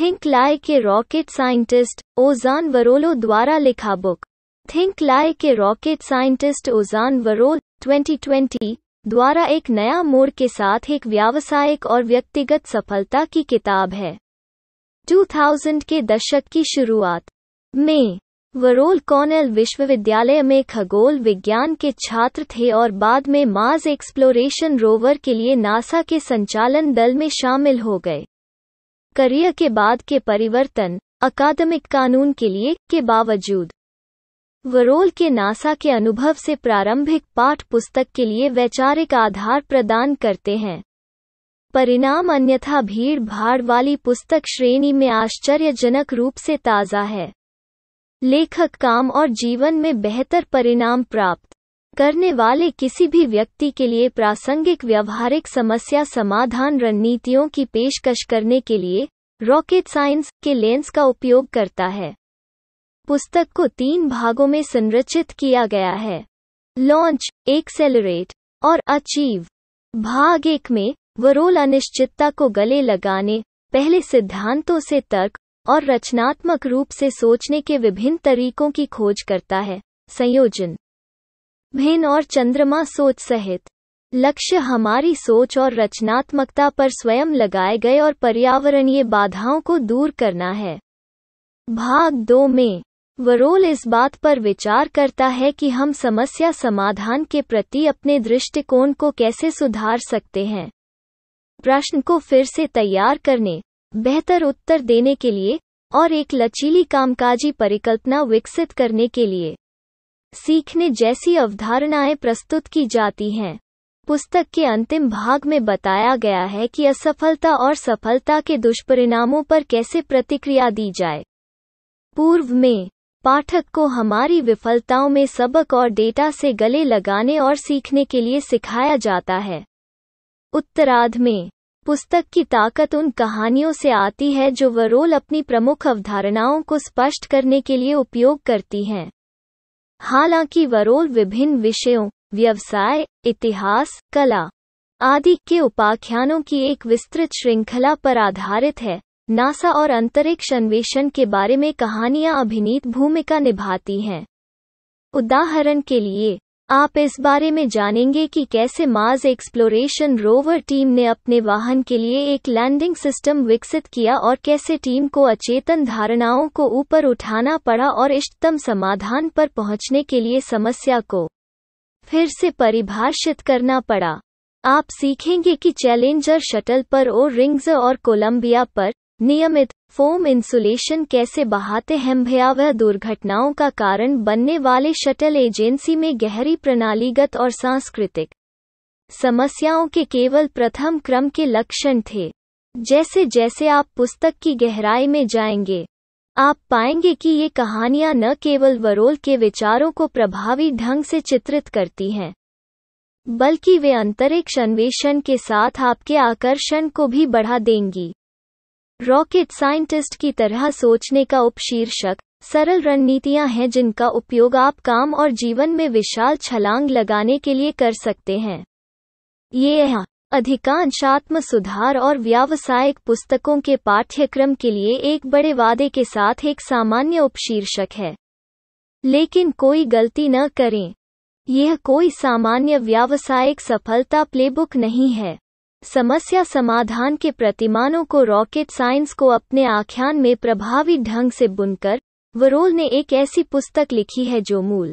Think लाए के rocket scientist ओजान वरोलो द्वारा लिखा बुक थिंक लाए के रॉकेट साइंटिस्ट ओजान वरोल 2020 द्वारा एक नया मोड़ के साथ एक व्यावसायिक और व्यक्तिगत सफलता की किताब है 2000 के दशक की शुरुआत में वरोल कॉनल विश्वविद्यालय में खगोल विज्ञान के छात्र थे और बाद में मार्स एक्सप्लोरेशन रोवर के लिए नासा के संचालन दल में शामिल हो गए करियर के बाद के परिवर्तन अकादमिक कानून के लिए के बावजूद वरोल के नासा के अनुभव से प्रारंभिक पाठ पुस्तक के लिए वैचारिक आधार प्रदान करते हैं परिणाम अन्यथा भीड़ भाड़ वाली पुस्तक श्रेणी में आश्चर्यजनक रूप से ताज़ा है लेखक काम और जीवन में बेहतर परिणाम प्राप्त करने वाले किसी भी व्यक्ति के लिए प्रासंगिक व्यवहारिक समस्या समाधान रणनीतियों की पेशकश करने के लिए रॉकेट साइंस के लेंस का उपयोग करता है पुस्तक को तीन भागों में संरचित किया गया है लॉन्च एक्सेलरेट और अचीव भाग एक में वरोल अनिश्चितता को गले लगाने पहले सिद्धांतों से तर्क और रचनात्मक रूप से सोचने के विभिन्न तरीकों की खोज करता है संयोजन भिन्न और चंद्रमा सोच सहित लक्ष्य हमारी सोच और रचनात्मकता पर स्वयं लगाए गए और पर्यावरणीय बाधाओं को दूर करना है भाग दो में वरोल इस बात पर विचार करता है कि हम समस्या समाधान के प्रति अपने दृष्टिकोण को कैसे सुधार सकते हैं प्रश्न को फिर से तैयार करने बेहतर उत्तर देने के लिए और एक लचीली कामकाजी परिकल्पना विकसित करने के लिए सीखने जैसी अवधारणाएं प्रस्तुत की जाती हैं पुस्तक के अंतिम भाग में बताया गया है कि असफलता और सफलता के दुष्परिणामों पर कैसे प्रतिक्रिया दी जाए पूर्व में पाठक को हमारी विफलताओं में सबक और डेटा से गले लगाने और सीखने के लिए सिखाया जाता है उत्तराध में पुस्तक की ताकत उन कहानियों से आती है जो वरोल अपनी प्रमुख अवधारणाओं को स्पष्ट करने के लिए उपयोग करती हैं हालांकि वरोल विभिन्न विषयों व्यवसाय इतिहास कला आदि के उपाख्यानों की एक विस्तृत श्रृंखला पर आधारित है नासा और अंतरिक्ष अन्वेषण के बारे में कहानियां अभिनीत भूमिका निभाती हैं उदाहरण के लिए आप इस बारे में जानेंगे कि कैसे मार्स एक्सप्लोरेशन रोवर टीम ने अपने वाहन के लिए एक लैंडिंग सिस्टम विकसित किया और कैसे टीम को अचेतन धारणाओं को ऊपर उठाना पड़ा और इष्टतम समाधान पर पहुंचने के लिए समस्या को फिर से परिभाषित करना पड़ा आप सीखेंगे कि चैलेंजर शटल पर ओ रिंग्स और कोलंबिया पर नियमित फोम इंसुलेशन कैसे बहाते हैं भयावह दुर्घटनाओं का कारण बनने वाले शटल एजेंसी में गहरी प्रणालीगत और सांस्कृतिक समस्याओं के केवल प्रथम क्रम के लक्षण थे जैसे जैसे आप पुस्तक की गहराई में जाएंगे आप पाएंगे कि ये कहानियां न केवल वरोल के विचारों को प्रभावी ढंग से चित्रित करती हैं बल्कि वे अंतरिक्ष अन्वेषण के साथ आपके आकर्षण को भी बढ़ा देंगी रॉकेट साइंटिस्ट की तरह सोचने का उपशीर्षक सरल रणनीतियां हैं जिनका उपयोग आप काम और जीवन में विशाल छलांग लगाने के लिए कर सकते हैं ये यह अधिकांश आत्म सुधार और व्यावसायिक पुस्तकों के पाठ्यक्रम के लिए एक बड़े वादे के साथ एक सामान्य उपशीर्षक है लेकिन कोई गलती न करें यह कोई सामान्य व्यावसायिक सफलता प्लेबुक नहीं है समस्या समाधान के प्रतिमानों को रॉकेट साइंस को अपने आख्यान में प्रभावी ढंग से बुनकर वरोल ने एक ऐसी पुस्तक लिखी है जो मूल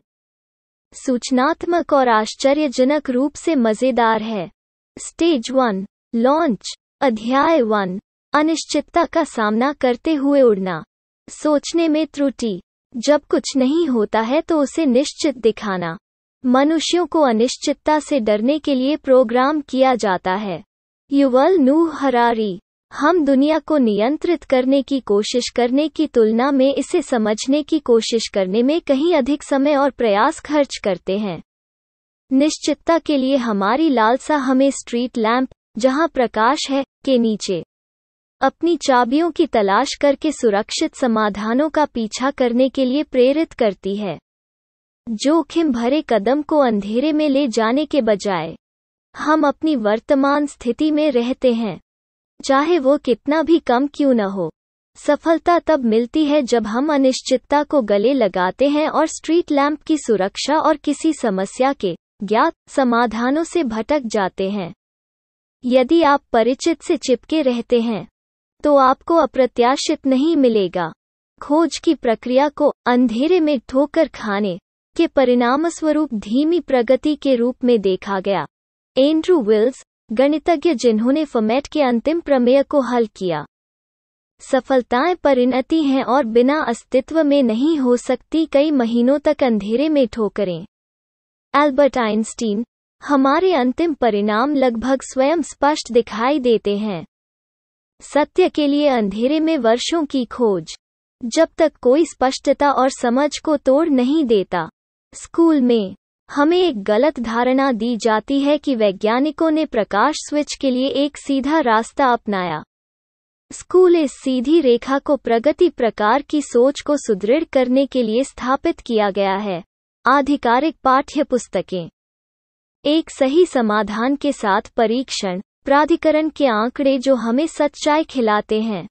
सूचनात्मक और आश्चर्यजनक रूप से मजेदार है स्टेज वन लॉन्च अध्याय वन अनिश्चितता का सामना करते हुए उड़ना सोचने में त्रुटि जब कुछ नहीं होता है तो उसे निश्चित दिखाना मनुष्यों को अनिश्चितता से डरने के लिए प्रोग्राम किया जाता है युवल नूह हरारी हम दुनिया को नियंत्रित करने की कोशिश करने की तुलना में इसे समझने की कोशिश करने में कहीं अधिक समय और प्रयास खर्च करते हैं निश्चितता के लिए हमारी लालसा हमें स्ट्रीट लैंप जहां प्रकाश है के नीचे अपनी चाबियों की तलाश करके सुरक्षित समाधानों का पीछा करने के लिए प्रेरित करती है जोखिम भरे कदम को अंधेरे में ले जाने के बजाय हम अपनी वर्तमान स्थिति में रहते हैं चाहे वो कितना भी कम क्यों न हो सफलता तब मिलती है जब हम अनिश्चितता को गले लगाते हैं और स्ट्रीट लैम्प की सुरक्षा और किसी समस्या के ज्ञात समाधानों से भटक जाते हैं यदि आप परिचित से चिपके रहते हैं तो आपको अप्रत्याशित नहीं मिलेगा खोज की प्रक्रिया को अंधेरे में ठोकर खाने के परिणामस्वरूप धीमी प्रगति के रूप में देखा गया एंड्रू विल्स गणितज्ञ जिन्होंने फमेट के अंतिम प्रमेय को हल किया सफलताएं परिणति हैं और बिना अस्तित्व में नहीं हो सकती कई महीनों तक अंधेरे में ठोकरें एल्बर्ट आइंस्टीन हमारे अंतिम परिणाम लगभग स्वयं स्पष्ट दिखाई देते हैं सत्य के लिए अंधेरे में वर्षों की खोज जब तक कोई स्पष्टता और समझ को तोड़ नहीं देता स्कूल में हमें एक गलत धारणा दी जाती है कि वैज्ञानिकों ने प्रकाश स्विच के लिए एक सीधा रास्ता अपनाया स्कूल इस सीधी रेखा को प्रगति प्रकार की सोच को सुदृढ़ करने के लिए स्थापित किया गया है आधिकारिक पाठ्य पुस्तकें एक सही समाधान के साथ परीक्षण प्राधिकरण के आंकड़े जो हमें सच्चाई खिलाते हैं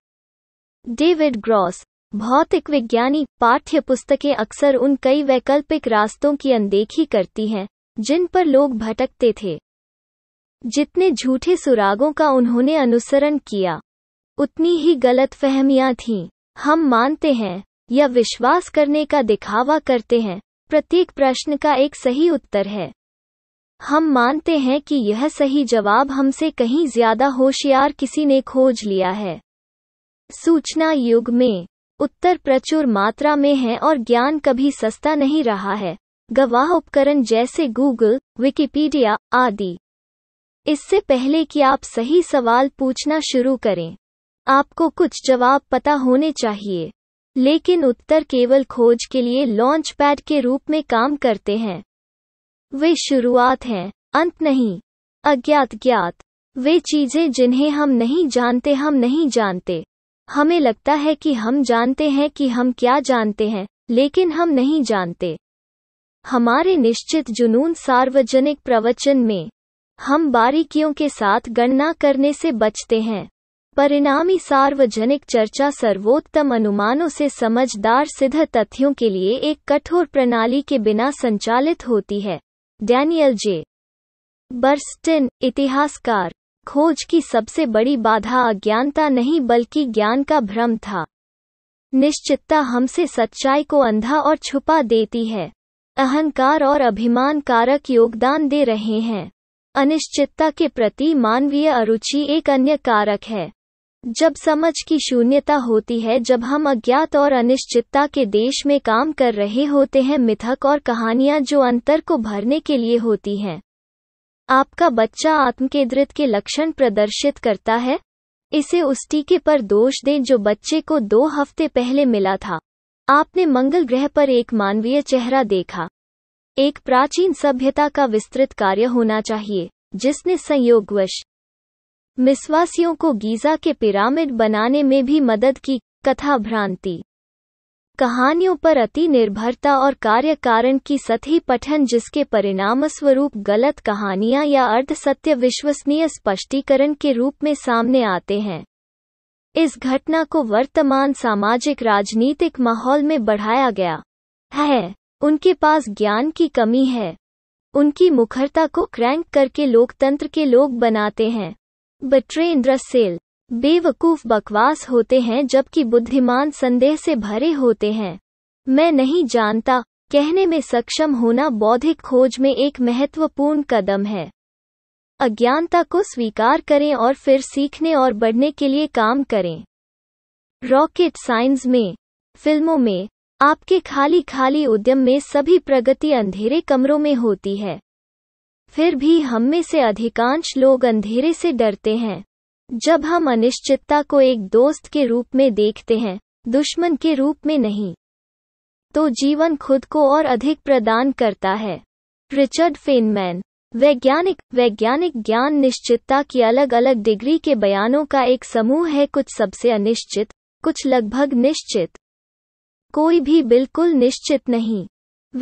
डेविड ग्रॉस भौतिक विज्ञानी पाठ्य पुस्तकें अक्सर उन कई वैकल्पिक रास्तों की अनदेखी करती हैं जिन पर लोग भटकते थे जितने झूठे सुरागों का उन्होंने अनुसरण किया उतनी ही गलत फहमियाँ थीं हम मानते हैं या विश्वास करने का दिखावा करते हैं प्रत्येक प्रश्न का एक सही उत्तर है हम मानते हैं कि यह सही जवाब हमसे कहीं ज्यादा होशियार किसी ने खोज लिया है सूचना युग में उत्तर प्रचुर मात्रा में है और ज्ञान कभी सस्ता नहीं रहा है गवाह उपकरण जैसे गूगल विकिपीडिया आदि इससे पहले कि आप सही सवाल पूछना शुरू करें आपको कुछ जवाब पता होने चाहिए लेकिन उत्तर केवल खोज के लिए लॉन्च पैड के रूप में काम करते हैं वे शुरुआत हैं अंत नहीं अज्ञात ज्ञात वे चीजें जिन्हें हम नहीं जानते हम नहीं जानते हमें लगता है कि हम जानते हैं कि हम क्या जानते हैं लेकिन हम नहीं जानते हमारे निश्चित जुनून सार्वजनिक प्रवचन में हम बारीकियों के साथ गणना करने से बचते हैं परिणामी सार्वजनिक चर्चा सर्वोत्तम अनुमानों से समझदार सिद्ध तथ्यों के लिए एक कठोर प्रणाली के बिना संचालित होती है डैनियल जे बर्स्टिन इतिहासकार खोज की सबसे बड़ी बाधा अज्ञानता नहीं बल्कि ज्ञान का भ्रम था निश्चितता हमसे सच्चाई को अंधा और छुपा देती है अहंकार और अभिमान कारक योगदान दे रहे हैं अनिश्चितता के प्रति मानवीय अरुचि एक अन्य कारक है जब समझ की शून्यता होती है जब हम अज्ञात और अनिश्चितता के देश में काम कर रहे होते हैं मिथक और कहानियां जो अंतर को भरने के लिए होती हैं आपका बच्चा आत्मकेंद्रित के लक्षण प्रदर्शित करता है इसे उस टीके पर दोष दें जो बच्चे को दो हफ्ते पहले मिला था आपने मंगल ग्रह पर एक मानवीय चेहरा देखा एक प्राचीन सभ्यता का विस्तृत कार्य होना चाहिए जिसने संयोगवश मिसवासियों को गीजा के पिरामिड बनाने में भी मदद की कथा भ्रांति कहानियों पर अति निर्भरता और कार्य कारण की सतही पठन जिसके परिणामस्वरूप गलत कहानियां या अर्ध सत्य विश्वसनीय स्पष्टीकरण के रूप में सामने आते हैं इस घटना को वर्तमान सामाजिक राजनीतिक माहौल में बढ़ाया गया है उनके पास ज्ञान की कमी है उनकी मुखरता को क्रैंक करके लोकतंत्र के लोग बनाते हैं बट्रेन सेल बेवकूफ बकवास होते हैं जबकि बुद्धिमान संदेह से भरे होते हैं मैं नहीं जानता कहने में सक्षम होना बौद्धिक खोज में एक महत्वपूर्ण कदम है अज्ञानता को स्वीकार करें और फिर सीखने और बढ़ने के लिए काम करें रॉकेट साइंस में फिल्मों में आपके खाली खाली उद्यम में सभी प्रगति अंधेरे कमरों में होती है फिर भी हम में से अधिकांश लोग अंधेरे से डरते हैं जब हम अनिश्चितता को एक दोस्त के रूप में देखते हैं दुश्मन के रूप में नहीं तो जीवन खुद को और अधिक प्रदान करता है रिचर्ड फेनमैन वैज्ञानिक वैज्ञानिक ज्ञान निश्चितता की अलग अलग डिग्री के बयानों का एक समूह है कुछ सबसे अनिश्चित कुछ लगभग निश्चित कोई भी बिल्कुल निश्चित नहीं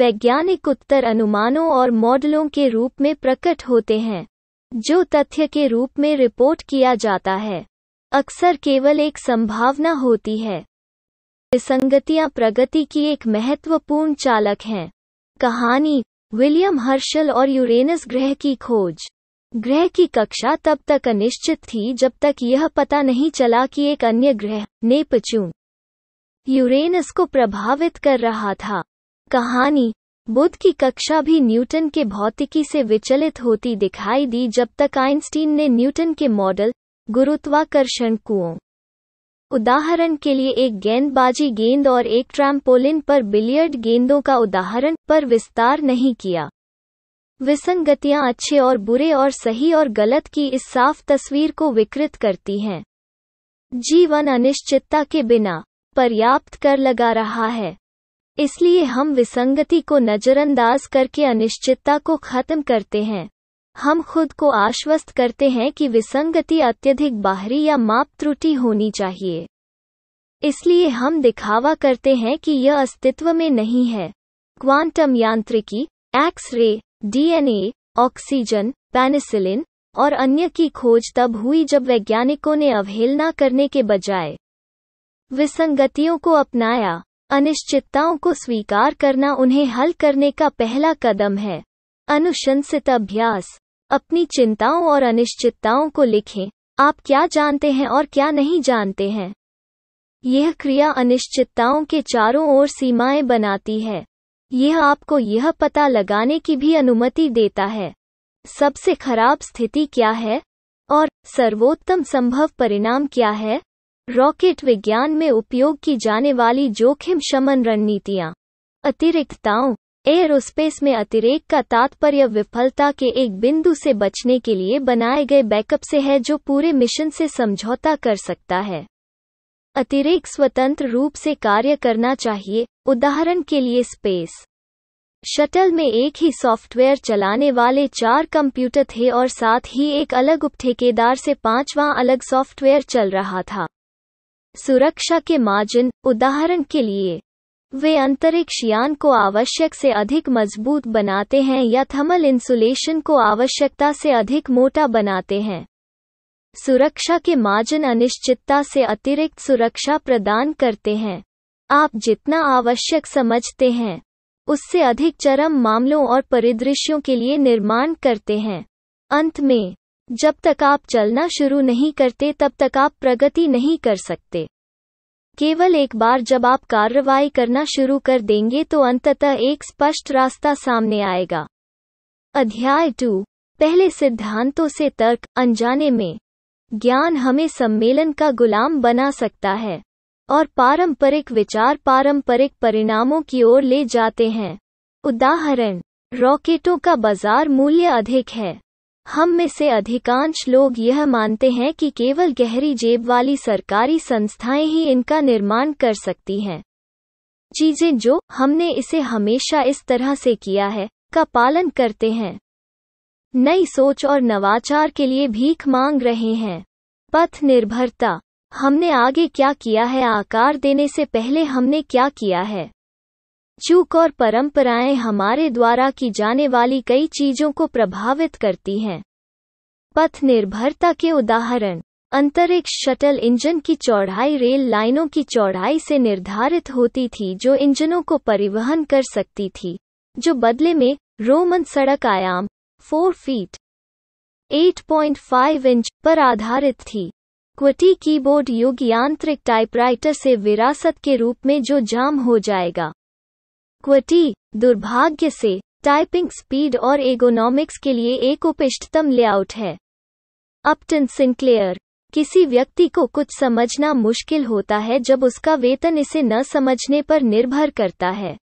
वैज्ञानिक उत्तर अनुमानों और मॉडलों के रूप में प्रकट होते हैं जो तथ्य के रूप में रिपोर्ट किया जाता है अक्सर केवल एक संभावना होती है विसंगतियां प्रगति की एक महत्वपूर्ण चालक हैं कहानी विलियम हर्शल और यूरेनस ग्रह की खोज ग्रह की कक्षा तब तक अनिश्चित थी जब तक यह पता नहीं चला कि एक अन्य ग्रह नेपच्यून यूरेनस को प्रभावित कर रहा था कहानी बुद्ध की कक्षा भी न्यूटन के भौतिकी से विचलित होती दिखाई दी जब तक आइंस्टीन ने न्यूटन के मॉडल गुरुत्वाकर्षण कुओं उदाहरण के लिए एक गेंदबाजी गेंद और एक ट्रैम्पोलिन पर बिलियर्ड गेंदों का उदाहरण पर विस्तार नहीं किया विसंगतियां अच्छे और बुरे और सही और गलत की इस साफ तस्वीर को विकृत करती हैं जीवन अनिश्चितता के बिना पर्याप्त कर लगा रहा है इसलिए हम विसंगति को नज़रअंदाज करके अनिश्चितता को खत्म करते हैं हम खुद को आश्वस्त करते हैं कि विसंगति अत्यधिक बाहरी या माप त्रुटि होनी चाहिए इसलिए हम दिखावा करते हैं कि यह अस्तित्व में नहीं है क्वांटम यांत्रिकी X ray DNA oxygen penicillin और अन्य की खोज तब हुई जब वैज्ञानिकों ने अवहेलना करने के बजाय विसंगतियों को अपनाया अनिश्चितताओं को स्वीकार करना उन्हें हल करने का पहला कदम है अनुशंसित अभ्यास अपनी चिंताओं और अनिश्चितताओं को लिखें आप क्या जानते हैं और क्या नहीं जानते हैं यह क्रिया अनिश्चितताओं के चारों ओर सीमाएं बनाती है यह आपको यह पता लगाने की भी अनुमति देता है सबसे खराब स्थिति क्या है और सर्वोत्तम संभव परिणाम क्या है रॉकेट विज्ञान में उपयोग की जाने वाली जोखिम शमन रणनीतियाँ अतिरिक्तताओं एयरोस्पेस में अतिरेक का तात्पर्य विफलता के एक बिंदु से बचने के लिए बनाए गए बैकअप से है जो पूरे मिशन से समझौता कर सकता है अतिरेक स्वतंत्र रूप से कार्य करना चाहिए उदाहरण के लिए स्पेस शटल में एक ही सॉफ्टवेयर चलाने वाले चार कंप्यूटर थे और साथ ही एक अलग उपठेकेदार से पांचवां अलग सॉफ्टवेयर चल रहा था सुरक्षा के मार्जिन उदाहरण के लिए वे अंतरिक्ष यान को आवश्यक से अधिक मजबूत बनाते हैं या थर्मल इंसुलेशन को आवश्यकता से अधिक मोटा बनाते हैं सुरक्षा के मार्जिन अनिश्चितता से अतिरिक्त सुरक्षा प्रदान करते हैं आप जितना आवश्यक समझते हैं उससे अधिक चरम मामलों और परिदृश्यों के लिए निर्माण करते हैं अंत में जब तक आप चलना शुरू नहीं करते तब तक आप प्रगति नहीं कर सकते केवल एक बार जब आप कार्रवाई करना शुरू कर देंगे तो अंततः एक स्पष्ट रास्ता सामने आएगा अध्याय टू पहले सिद्धांतों से तर्क अनजाने में ज्ञान हमें सम्मेलन का गुलाम बना सकता है और पारंपरिक विचार पारंपरिक परिणामों की ओर ले जाते हैं उदाहरण रॉकेटों का बाजार मूल्य अधिक है हम में से अधिकांश लोग यह मानते हैं कि केवल गहरी जेब वाली सरकारी संस्थाएं ही इनका निर्माण कर सकती हैं चीजें जो हमने इसे हमेशा इस तरह से किया है का पालन करते हैं नई सोच और नवाचार के लिए भीख मांग रहे हैं पथ निर्भरता हमने आगे क्या किया है आकार देने से पहले हमने क्या किया है चूक और परंपराएं हमारे द्वारा की जाने वाली कई चीजों को प्रभावित करती हैं पथ निर्भरता के उदाहरण अंतरिक्ष शटल इंजन की चौड़ाई रेल लाइनों की चौड़ाई से निर्धारित होती थी जो इंजनों को परिवहन कर सकती थी जो बदले में रोमन सड़क आयाम 4 फीट 8.5 इंच पर आधारित थी क्वटी कीबोर्ड युग यांत्रिक टाइपराइटर से विरासत के रूप में जो जाम हो जाएगा क्वटी दुर्भाग्य से टाइपिंग स्पीड और एगोनॉमिक्स के लिए एक उपिष्टतम लेआउट है अपटन सिंक्लेयर किसी व्यक्ति को कुछ समझना मुश्किल होता है जब उसका वेतन इसे न समझने पर निर्भर करता है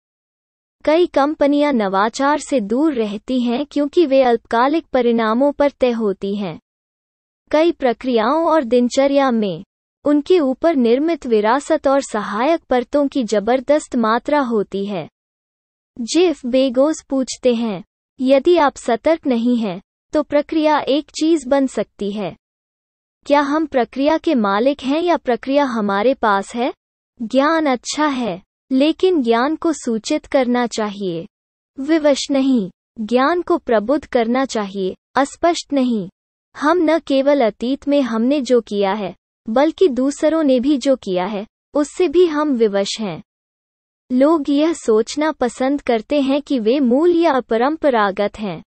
कई कंपनियां नवाचार से दूर रहती हैं क्योंकि वे अल्पकालिक परिणामों पर तय होती हैं कई प्रक्रियाओं और दिनचर्या में उनके ऊपर निर्मित विरासत और सहायक परतों की जबरदस्त मात्रा होती है जेफ बेगोस पूछते हैं यदि आप सतर्क नहीं हैं तो प्रक्रिया एक चीज बन सकती है क्या हम प्रक्रिया के मालिक हैं या प्रक्रिया हमारे पास है ज्ञान अच्छा है लेकिन ज्ञान को सूचित करना चाहिए विवश नहीं ज्ञान को प्रबुद्ध करना चाहिए अस्पष्ट नहीं हम न केवल अतीत में हमने जो किया है बल्कि दूसरों ने भी जो किया है उससे भी हम विवश हैं लोग यह सोचना पसंद करते हैं कि वे मूल या अपरंपरागत हैं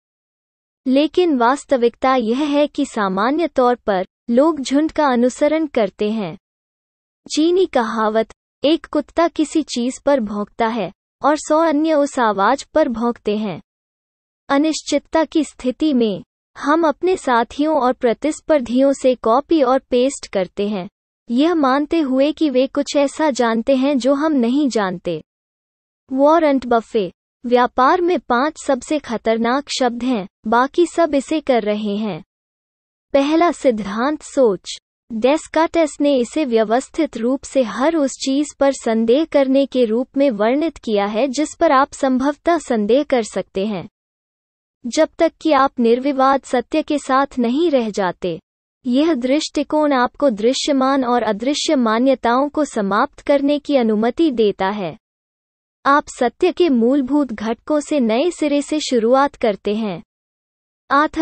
लेकिन वास्तविकता यह है कि सामान्य तौर पर लोग झुंड का अनुसरण करते हैं चीनी कहावत एक कुत्ता किसी चीज पर भौंकता है और सौ अन्य उस आवाज पर भौंकते हैं अनिश्चितता की स्थिति में हम अपने साथियों और प्रतिस्पर्धियों से कॉपी और पेस्ट करते हैं यह मानते हुए कि वे कुछ ऐसा जानते हैं जो हम नहीं जानते वॉरंट बफे व्यापार में पांच सबसे खतरनाक शब्द हैं बाकी सब इसे कर रहे हैं पहला सिद्धांत सोच डेस्काटेस ने इसे व्यवस्थित रूप से हर उस चीज पर संदेह करने के रूप में वर्णित किया है जिस पर आप संभवतः संदेह कर सकते हैं जब तक कि आप निर्विवाद सत्य के साथ नहीं रह जाते यह दृष्टिकोण आपको दृश्यमान और अदृश्य मान्यताओं को समाप्त करने की अनुमति देता है आप सत्य के मूलभूत घटकों से नए सिरे से शुरुआत करते हैं आथ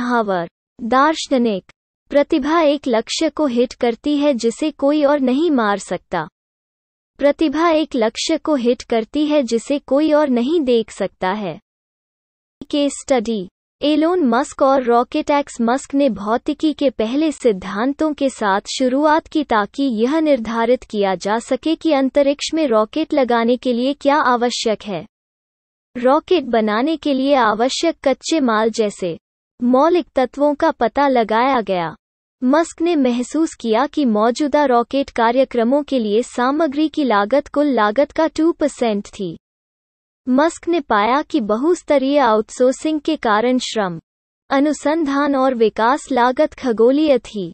हावर दार्शनिक प्रतिभा एक लक्ष्य को हिट करती है जिसे कोई और नहीं मार सकता प्रतिभा एक लक्ष्य को हिट करती है जिसे कोई और नहीं देख सकता है केस स्टडी एलोन मस्क और रॉकेट एक्स मस्क ने भौतिकी के पहले सिद्धांतों के साथ शुरुआत की ताकि यह निर्धारित किया जा सके कि अंतरिक्ष में रॉकेट लगाने के लिए क्या आवश्यक है रॉकेट बनाने के लिए आवश्यक कच्चे माल जैसे मौलिक तत्वों का पता लगाया गया मस्क ने महसूस किया कि मौजूदा रॉकेट कार्यक्रमों के लिए सामग्री की लागत कुल लागत का 2 परसेंट थी मस्क ने पाया कि बहुस्तरीय आउटसोर्सिंग के कारण श्रम अनुसंधान और विकास लागत खगोलीय थी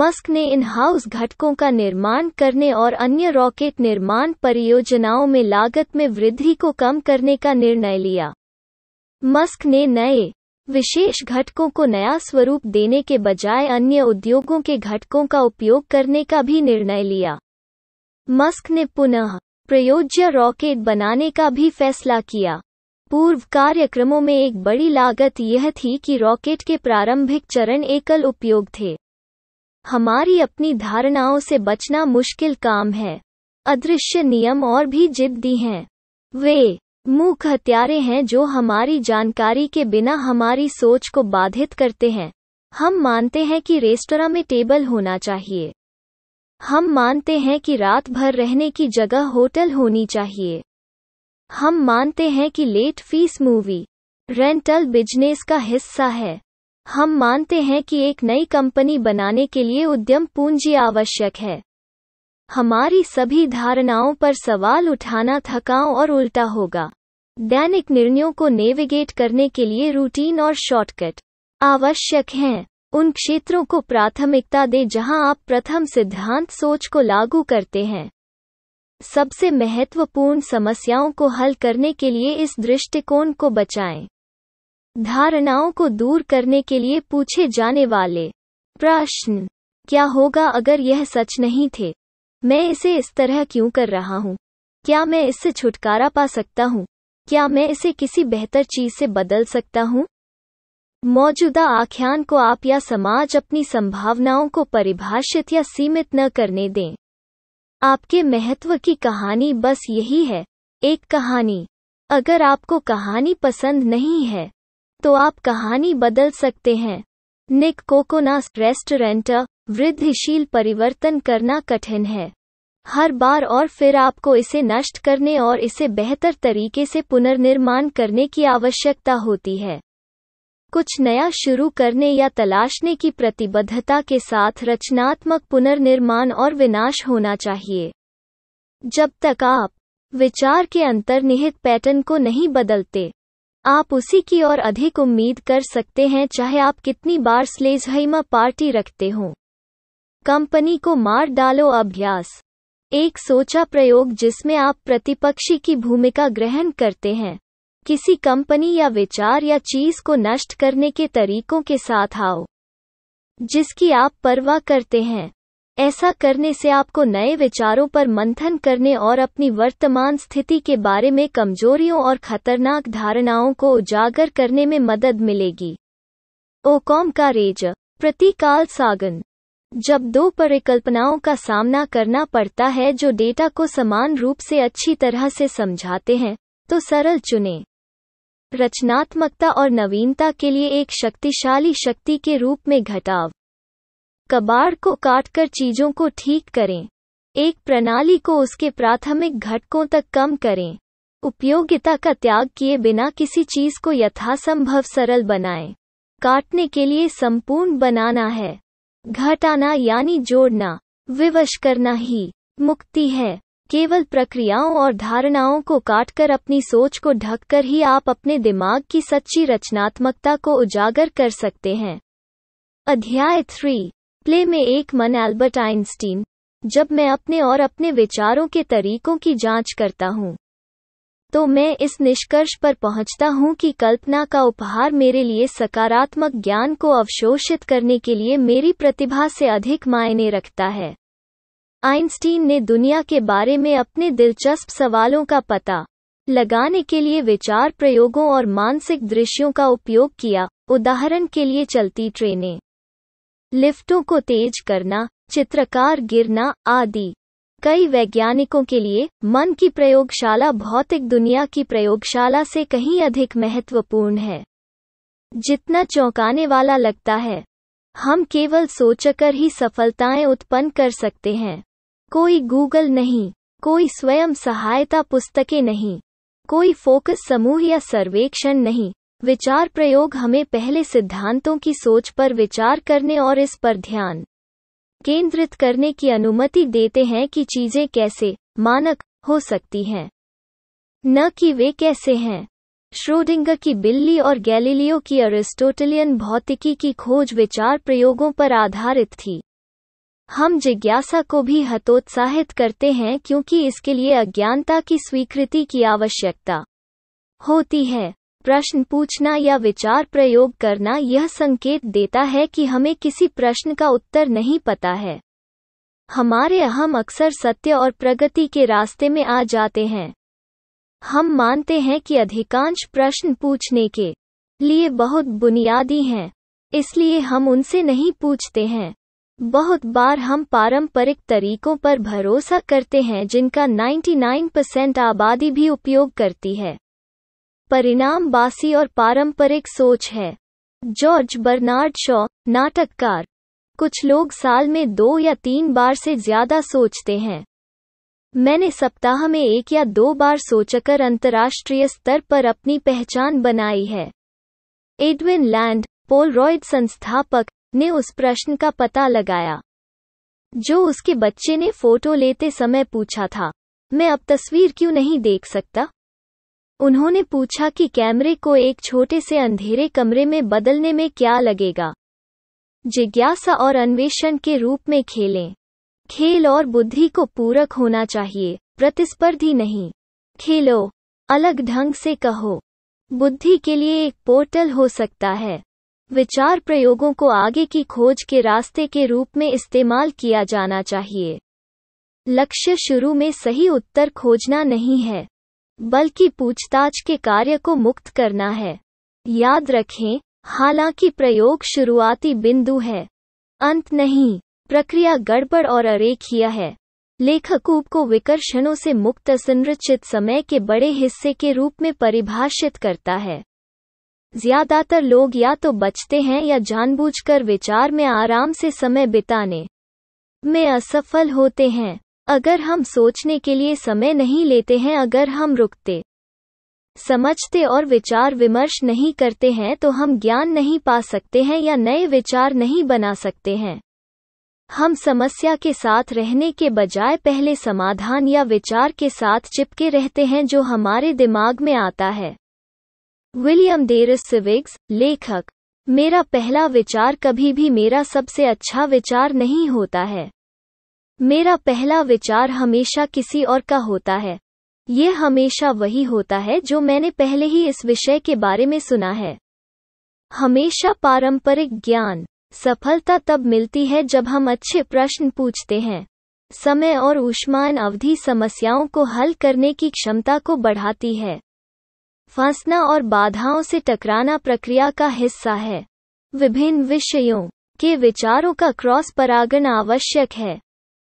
मस्क ने इन हाउस घटकों का निर्माण करने और अन्य रॉकेट निर्माण परियोजनाओं में लागत में वृद्धि को कम करने का निर्णय लिया मस्क ने नए विशेष घटकों को नया स्वरूप देने के बजाय अन्य उद्योगों के घटकों का उपयोग करने का भी निर्णय लिया मस्क ने पुनः प्रयोज्य रॉकेट बनाने का भी फैसला किया पूर्व कार्यक्रमों में एक बड़ी लागत यह थी कि रॉकेट के प्रारंभिक चरण एकल उपयोग थे हमारी अपनी धारणाओं से बचना मुश्किल काम है अदृश्य नियम और भी जिद्दी हैं वे मूक हत्यारे हैं जो हमारी जानकारी के बिना हमारी सोच को बाधित करते हैं हम मानते हैं कि रेस्तरा में टेबल होना चाहिए हम मानते हैं कि रात भर रहने की जगह होटल होनी चाहिए हम मानते हैं कि late fees movie rental business का हिस्सा है हम मानते हैं कि एक नई कंपनी बनाने के लिए उद्यम पूंजी आवश्यक है हमारी सभी धारणाओं पर सवाल उठाना थकाओ और उल्टा होगा दैनिक निर्णयों को नेविगेट करने के लिए रूटीन और शॉर्टकट आवश्यक हैं उन क्षेत्रों को प्राथमिकता दें जहां आप प्रथम सिद्धांत सोच को लागू करते हैं सबसे महत्वपूर्ण समस्याओं को हल करने के लिए इस दृष्टिकोण को बचाएं धारणाओं को दूर करने के लिए पूछे जाने वाले प्रश्न क्या होगा अगर यह सच नहीं थे मैं इसे इस तरह क्यों कर रहा हूं क्या मैं इससे छुटकारा पा सकता हूं क्या मैं इसे किसी बेहतर चीज से बदल सकता हूँ मौजूदा आख्यान को आप या समाज अपनी संभावनाओं को परिभाषित या सीमित न करने दें आपके महत्व की कहानी बस यही है एक कहानी अगर आपको कहानी पसंद नहीं है तो आप कहानी बदल सकते हैं निक कोकोनास रेस्टोरेंट वृद्धिशील परिवर्तन करना कठिन है हर बार और फिर आपको इसे नष्ट करने और इसे बेहतर तरीके से पुनर्निर्माण करने की आवश्यकता होती है कुछ नया शुरू करने या तलाशने की प्रतिबद्धता के साथ रचनात्मक पुनर्निर्माण और विनाश होना चाहिए जब तक आप विचार के अंतर्निहित पैटर्न को नहीं बदलते आप उसी की ओर अधिक उम्मीद कर सकते हैं चाहे आप कितनी बार स्लेजहईमा पार्टी रखते हों कंपनी को मार डालो अभ्यास एक सोचा प्रयोग जिसमें आप प्रतिपक्षी की भूमिका ग्रहण करते हैं किसी कंपनी या विचार या चीज को नष्ट करने के तरीकों के साथ आओ जिसकी आप परवाह करते हैं ऐसा करने से आपको नए विचारों पर मंथन करने और अपनी वर्तमान स्थिति के बारे में कमजोरियों और खतरनाक धारणाओं को उजागर करने में मदद मिलेगी ओकॉम का रेज प्रतिकाल सागन जब दो परिकल्पनाओं का सामना करना पड़ता है जो डेटा को समान रूप से अच्छी तरह से समझाते हैं तो सरल चुनें रचनात्मकता और नवीनता के लिए एक शक्तिशाली शक्ति के रूप में घटाव कबाड़ को काटकर चीजों को ठीक करें एक प्रणाली को उसके प्राथमिक घटकों तक कम करें उपयोगिता का त्याग किए बिना किसी चीज को यथासंभव सरल बनाएं काटने के लिए संपूर्ण बनाना है घटाना यानी जोड़ना विवश करना ही मुक्ति है केवल प्रक्रियाओं और धारणाओं को काटकर अपनी सोच को ढककर ही आप अपने दिमाग की सच्ची रचनात्मकता को उजागर कर सकते हैं अध्याय थ्री प्ले में एक मन एल्बर्ट आइंस्टीन जब मैं अपने और अपने विचारों के तरीकों की जांच करता हूं तो मैं इस निष्कर्ष पर पहुंचता हूं कि कल्पना का उपहार मेरे लिए सकारात्मक ज्ञान को अवशोषित करने के लिए मेरी प्रतिभा से अधिक मायने रखता है आइंस्टीन ने दुनिया के बारे में अपने दिलचस्प सवालों का पता लगाने के लिए विचार प्रयोगों और मानसिक दृश्यों का उपयोग किया उदाहरण के लिए चलती ट्रेनें लिफ्टों को तेज करना चित्रकार गिरना आदि कई वैज्ञानिकों के लिए मन की प्रयोगशाला भौतिक दुनिया की प्रयोगशाला से कहीं अधिक महत्वपूर्ण है जितना चौंकाने वाला लगता है हम केवल सोचकर ही सफलताएं उत्पन्न कर सकते हैं कोई गूगल नहीं कोई स्वयं सहायता पुस्तकें नहीं कोई फोकस समूह या सर्वेक्षण नहीं विचार प्रयोग हमें पहले सिद्धांतों की सोच पर विचार करने और इस पर ध्यान केंद्रित करने की अनुमति देते हैं कि चीजें कैसे मानक हो सकती हैं न कि वे कैसे हैं श्रोडिंग की बिल्ली और गैलीलियो की अरिस्टोटलियन भौतिकी की खोज विचार प्रयोगों पर आधारित थी हम जिज्ञासा को भी हतोत्साहित करते हैं क्योंकि इसके लिए अज्ञानता की स्वीकृति की आवश्यकता होती है प्रश्न पूछना या विचार प्रयोग करना यह संकेत देता है कि हमें किसी प्रश्न का उत्तर नहीं पता है हमारे अहम अक्सर सत्य और प्रगति के रास्ते में आ जाते हैं हम मानते हैं कि अधिकांश प्रश्न पूछने के लिए बहुत बुनियादी हैं इसलिए हम उनसे नहीं पूछते हैं बहुत बार हम पारंपरिक तरीकों पर भरोसा करते हैं जिनका 99 परसेंट आबादी भी उपयोग करती है परिणाम बासी और पारंपरिक सोच है जॉर्ज बर्नार्ड शॉ नाटककार कुछ लोग साल में दो या तीन बार से ज्यादा सोचते हैं मैंने सप्ताह में एक या दो बार सोचकर अंतर्राष्ट्रीय स्तर पर अपनी पहचान बनाई है एडविन लैंड पोलरॉयड संस्थापक ने उस प्रश्न का पता लगाया जो उसके बच्चे ने फोटो लेते समय पूछा था मैं अब तस्वीर क्यों नहीं देख सकता उन्होंने पूछा कि कैमरे को एक छोटे से अंधेरे कमरे में बदलने में क्या लगेगा जिज्ञासा और अन्वेषण के रूप में खेलें खेल और बुद्धि को पूरक होना चाहिए प्रतिस्पर्धी नहीं खेलो अलग ढंग से कहो बुद्धि के लिए एक पोर्टल हो सकता है विचार प्रयोगों को आगे की खोज के रास्ते के रूप में इस्तेमाल किया जाना चाहिए लक्ष्य शुरू में सही उत्तर खोजना नहीं है बल्कि पूछताछ के कार्य को मुक्त करना है याद रखें हालांकि प्रयोग शुरुआती बिंदु है अंत नहीं प्रक्रिया गड़बड़ और अरेखीय है लेखकूप को विकर्षणों से मुक्त संरचित समय के बड़े हिस्से के रूप में परिभाषित करता है ज्यादातर लोग या तो बचते हैं या जानबूझकर विचार में आराम से समय बिताने में असफल होते हैं अगर हम सोचने के लिए समय नहीं लेते हैं अगर हम रुकते समझते और विचार विमर्श नहीं करते हैं तो हम ज्ञान नहीं पा सकते हैं या नए विचार नहीं बना सकते हैं हम समस्या के साथ रहने के बजाय पहले समाधान या विचार के साथ चिपके रहते हैं जो हमारे दिमाग में आता है विलियम डेरिस सिविग्स लेखक मेरा पहला विचार कभी भी मेरा सबसे अच्छा विचार नहीं होता है मेरा पहला विचार हमेशा किसी और का होता है ये हमेशा वही होता है जो मैंने पहले ही इस विषय के बारे में सुना है हमेशा पारंपरिक ज्ञान सफलता तब मिलती है जब हम अच्छे प्रश्न पूछते हैं समय और ऊष्मान अवधि समस्याओं को हल करने की क्षमता को बढ़ाती है फंसना और बाधाओं से टकराना प्रक्रिया का हिस्सा है विभिन्न विषयों के विचारों का क्रॉस परागण आवश्यक है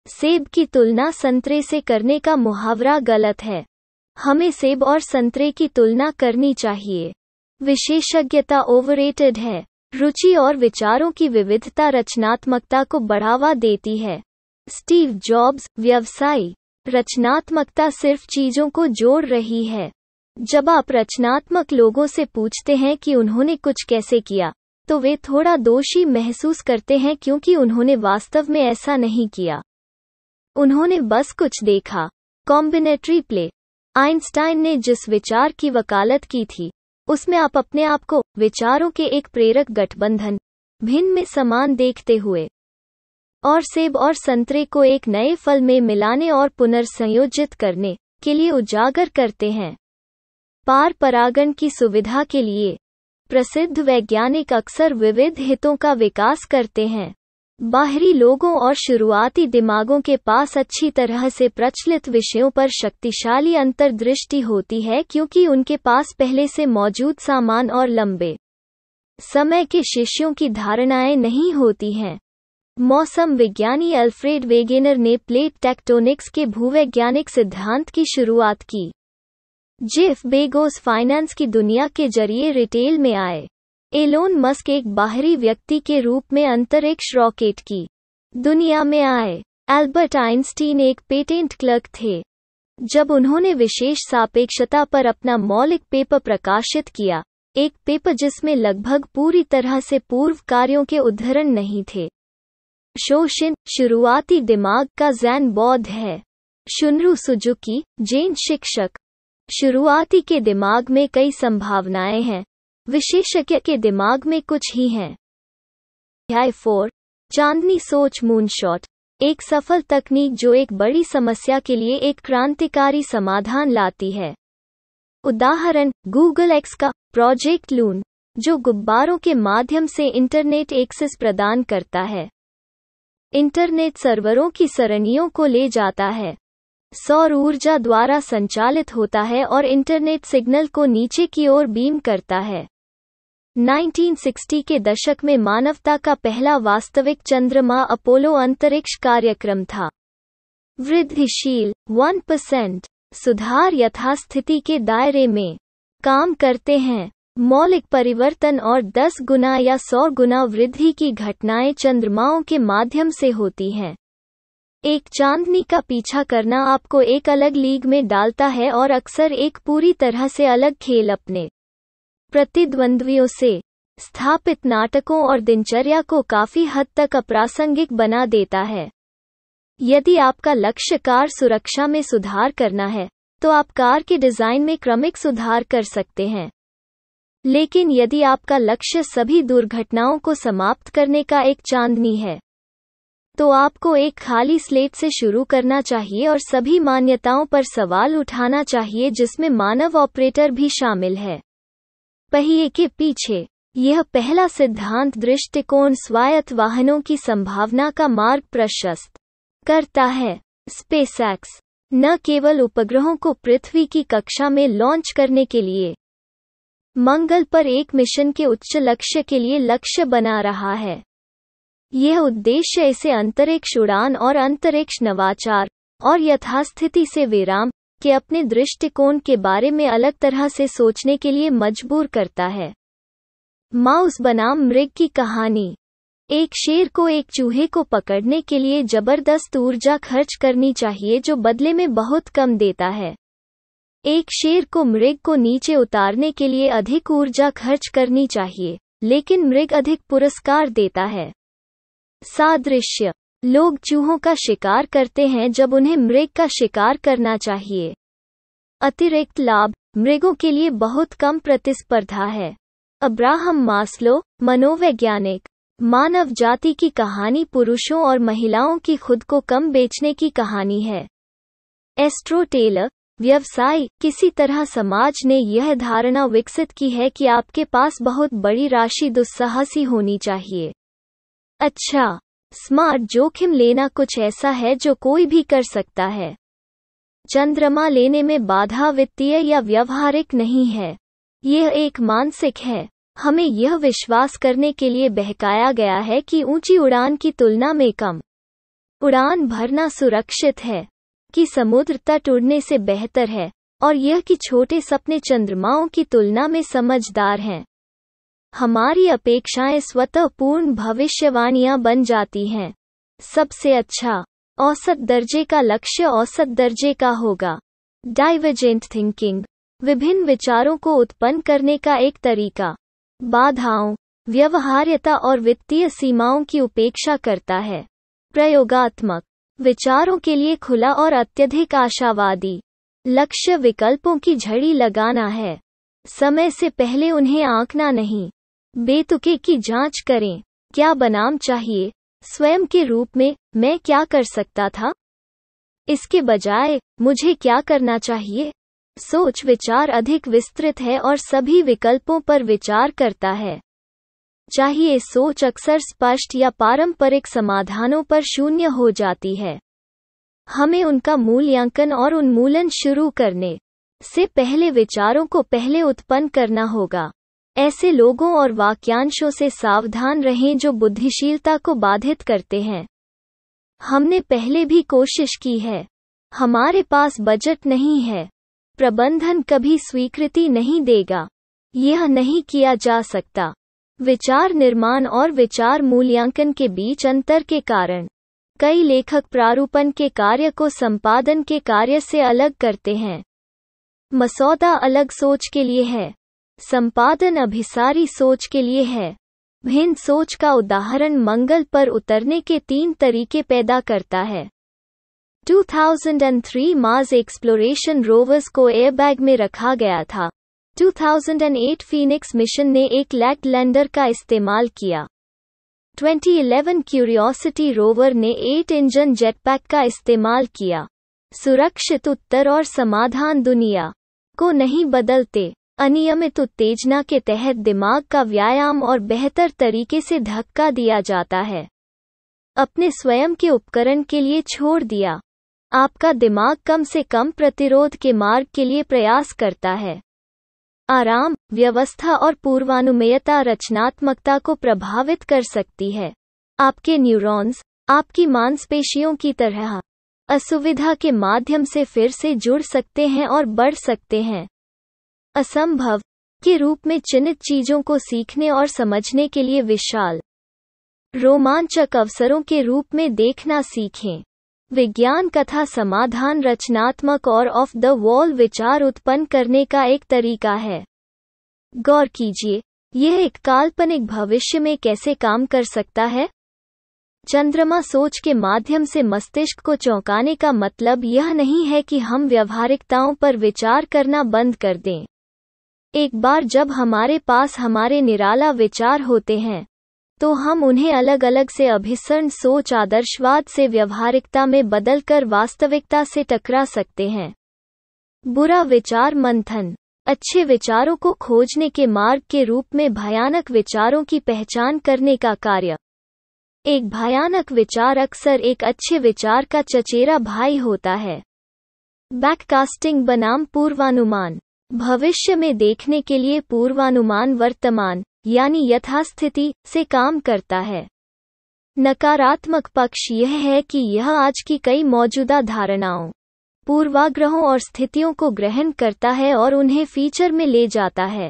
सेब की तुलना संतरे से करने का मुहावरा गलत है हमें सेब और संतरे की तुलना करनी चाहिए विशेषज्ञता ओवरेटेड है रुचि और विचारों की विविधता रचनात्मकता को बढ़ावा देती है स्टीव जॉब्स व्यवसायी रचनात्मकता सिर्फ चीजों को जोड़ रही है जब आप रचनात्मक लोगों से पूछते हैं कि उन्होंने कुछ कैसे किया तो वे थोड़ा दोषी महसूस करते हैं क्योंकि उन्होंने वास्तव में ऐसा नहीं किया उन्होंने बस कुछ देखा कॉम्बिनेटरी प्ले आइंस्टाइन ने जिस विचार की वकालत की थी उसमें आप अपने आप को विचारों के एक प्रेरक गठबंधन भिन्न में समान देखते हुए और सेब और संतरे को एक नए फल में मिलाने और पुनर्संयोजित करने के लिए उजागर करते हैं पार परागण की सुविधा के लिए प्रसिद्ध वैज्ञानिक अक्सर विविध हितों का विकास करते हैं बाहरी लोगों और शुरुआती दिमागों के पास अच्छी तरह से प्रचलित विषयों पर शक्तिशाली अंतर्दृष्टि होती है क्योंकि उनके पास पहले से मौजूद सामान और लंबे समय के शिष्यों की धारणाएं नहीं होती हैं मौसम विज्ञानी अल्फ्रेड वेगेनर ने प्लेट टेक्टोनिक्स के भूवैज्ञानिक सिद्धांत की शुरुआत की जेफ बेगोस फाइनेंस की दुनिया के जरिए रिटेल में आए एलोन मस्क एक बाहरी व्यक्ति के रूप में अंतरिक्ष रॉकेट की दुनिया में आए एल्बर्ट आइंस्टीन एक पेटेंट क्लर्क थे जब उन्होंने विशेष सापेक्षता पर अपना मौलिक पेपर प्रकाशित किया एक पेपर जिसमें लगभग पूरी तरह से पूर्व कार्यों के उद्धरण नहीं थे शोशिन शुरुआती दिमाग का जैन बौद्ध है शुनरू सुजुकी जैन शिक्षक शुरुआती के दिमाग में कई संभावनाएं हैं विशेषज्ञ के दिमाग में कुछ ही हैं अध्याय फोर चांदनी सोच मूनशॉट एक सफल तकनीक जो एक बड़ी समस्या के लिए एक क्रांतिकारी समाधान लाती है उदाहरण गूगल एक्स का प्रोजेक्ट लून जो गुब्बारों के माध्यम से इंटरनेट एक्सेस प्रदान करता है इंटरनेट सर्वरों की सरणियों को ले जाता है सौर ऊर्जा द्वारा संचालित होता है और इंटरनेट सिग्नल को नीचे की ओर बीम करता है 1960 के दशक में मानवता का पहला वास्तविक चंद्रमा अपोलो अंतरिक्ष कार्यक्रम था वृद्धिशील 1 परसेंट सुधार यथास्थिति के दायरे में काम करते हैं मौलिक परिवर्तन और 10 गुना या 100 गुना वृद्धि की घटनाएं चंद्रमाओं के माध्यम से होती हैं एक चांदनी का पीछा करना आपको एक अलग लीग में डालता है और अक्सर एक पूरी तरह से अलग खेल अपने प्रतिद्वंद्वियों से स्थापित नाटकों और दिनचर्या को काफी हद तक अप्रासंगिक बना देता है यदि आपका लक्ष्य कार सुरक्षा में सुधार करना है तो आप कार के डिजाइन में क्रमिक सुधार कर सकते हैं लेकिन यदि आपका लक्ष्य सभी दुर्घटनाओं को समाप्त करने का एक चांदनी है तो आपको एक खाली स्लेट से शुरू करना चाहिए और सभी मान्यताओं पर सवाल उठाना चाहिए जिसमें मानव ऑपरेटर भी शामिल है पहिए के पीछे यह पहला सिद्धांत दृष्टिकोण स्वायत्त वाहनों की संभावना का मार्ग प्रशस्त करता है स्पेसएक्स न केवल उपग्रहों को पृथ्वी की कक्षा में लॉन्च करने के लिए मंगल पर एक मिशन के उच्च लक्ष्य के लिए लक्ष्य बना रहा है यह उद्देश्य इसे अंतरिक्ष उड़ान और अंतरिक्ष नवाचार और यथास्थिति से विराम के अपने दृष्टिकोण के बारे में अलग तरह से सोचने के लिए मजबूर करता है माउस बनाम मृग की कहानी एक शेर को एक चूहे को पकड़ने के लिए जबरदस्त ऊर्जा खर्च करनी चाहिए जो बदले में बहुत कम देता है एक शेर को मृग को नीचे उतारने के लिए अधिक ऊर्जा खर्च करनी चाहिए लेकिन मृग अधिक पुरस्कार देता है सादृश्य लोग चूहों का शिकार करते हैं जब उन्हें मृग का शिकार करना चाहिए अतिरिक्त लाभ मृगों के लिए बहुत कम प्रतिस्पर्धा है अब्राहम मास्लो मनोवैज्ञानिक मानव जाति की कहानी पुरुषों और महिलाओं की खुद को कम बेचने की कहानी है एस्ट्रो टेलर व्यवसाय किसी तरह समाज ने यह धारणा विकसित की है कि आपके पास बहुत बड़ी राशि दुस्साहसी होनी चाहिए अच्छा स्मार्ट जोखिम लेना कुछ ऐसा है जो कोई भी कर सकता है चंद्रमा लेने में बाधा वित्तीय या व्यवहारिक नहीं है यह एक मानसिक है हमें यह विश्वास करने के लिए बहकाया गया है कि ऊंची उड़ान की तुलना में कम उड़ान भरना सुरक्षित है कि समुद्र तट उड़ने से बेहतर है और यह कि छोटे सपने चंद्रमाओं की तुलना में समझदार हैं हमारी अपेक्षाएं स्वतः पूर्ण भविष्यवाणियां बन जाती हैं सबसे अच्छा औसत दर्जे का लक्ष्य औसत दर्जे का होगा डाइवर्जेंट थिंकिंग विभिन्न विचारों को उत्पन्न करने का एक तरीका बाधाओं व्यवहार्यता और वित्तीय सीमाओं की उपेक्षा करता है प्रयोगात्मक विचारों के लिए खुला और अत्यधिक आशावादी लक्ष्य विकल्पों की झड़ी लगाना है समय से पहले उन्हें आंकना नहीं बेतुके की जांच करें क्या बनाम चाहिए स्वयं के रूप में मैं क्या कर सकता था इसके बजाय मुझे क्या करना चाहिए सोच विचार अधिक विस्तृत है और सभी विकल्पों पर विचार करता है चाहिए सोच अक्सर स्पष्ट या पारंपरिक समाधानों पर शून्य हो जाती है हमें उनका मूल्यांकन और उन्मूलन शुरू करने से पहले विचारों को पहले उत्पन्न करना होगा ऐसे लोगों और वाक्यांशों से सावधान रहें जो बुद्धिशीलता को बाधित करते हैं हमने पहले भी कोशिश की है हमारे पास बजट नहीं है प्रबंधन कभी स्वीकृति नहीं देगा यह नहीं किया जा सकता विचार निर्माण और विचार मूल्यांकन के बीच अंतर के कारण कई लेखक प्रारूपण के कार्य को संपादन के कार्य से अलग करते हैं मसौदा अलग सोच के लिए है संपादन अभिसारी सोच के लिए है भिन्न सोच का उदाहरण मंगल पर उतरने के तीन तरीके पैदा करता है 2003 मार्स एक्सप्लोरेशन रोवर्स को एयरबैग में रखा गया था 2008 फीनिक्स मिशन ने एक लैग लैंडर का इस्तेमाल किया 2011 क्यूरियोसिटी रोवर ने एट इंजन जेटपैक का इस्तेमाल किया सुरक्षित उत्तर और समाधान दुनिया को नहीं बदलते अनियमित उत्तेजना के तहत दिमाग का व्यायाम और बेहतर तरीके से धक्का दिया जाता है अपने स्वयं के उपकरण के लिए छोड़ दिया आपका दिमाग कम से कम प्रतिरोध के मार्ग के लिए प्रयास करता है आराम व्यवस्था और पूर्वानुमेयता रचनात्मकता को प्रभावित कर सकती है आपके न्यूरॉन्स आपकी मांसपेशियों की तरह असुविधा के माध्यम से फिर से जुड़ सकते हैं और बढ़ सकते हैं असंभव के रूप में चिन्हित चीजों को सीखने और समझने के लिए विशाल रोमांचक अवसरों के रूप में देखना सीखें विज्ञान कथा समाधान रचनात्मक और ऑफ द वॉल विचार उत्पन्न करने का एक तरीका है गौर कीजिए यह एक काल्पनिक भविष्य में कैसे काम कर सकता है चंद्रमा सोच के माध्यम से मस्तिष्क को चौंकाने का मतलब यह नहीं है कि हम व्यवहारिकताओं पर विचार करना बंद कर दें एक बार जब हमारे पास हमारे निराला विचार होते हैं तो हम उन्हें अलग अलग से अभिसरण सोच आदर्शवाद से व्यवहारिकता में बदलकर वास्तविकता से टकरा सकते हैं बुरा विचार मंथन अच्छे विचारों को खोजने के मार्ग के रूप में भयानक विचारों की पहचान करने का कार्य एक भयानक विचार अक्सर एक अच्छे विचार का चचेरा भाई होता है बैककास्टिंग बनाम पूर्वानुमान भविष्य में देखने के लिए पूर्वानुमान वर्तमान यानी यथास्थिति से काम करता है नकारात्मक पक्ष यह है कि यह आज की कई मौजूदा धारणाओं पूर्वाग्रहों और स्थितियों को ग्रहण करता है और उन्हें फीचर में ले जाता है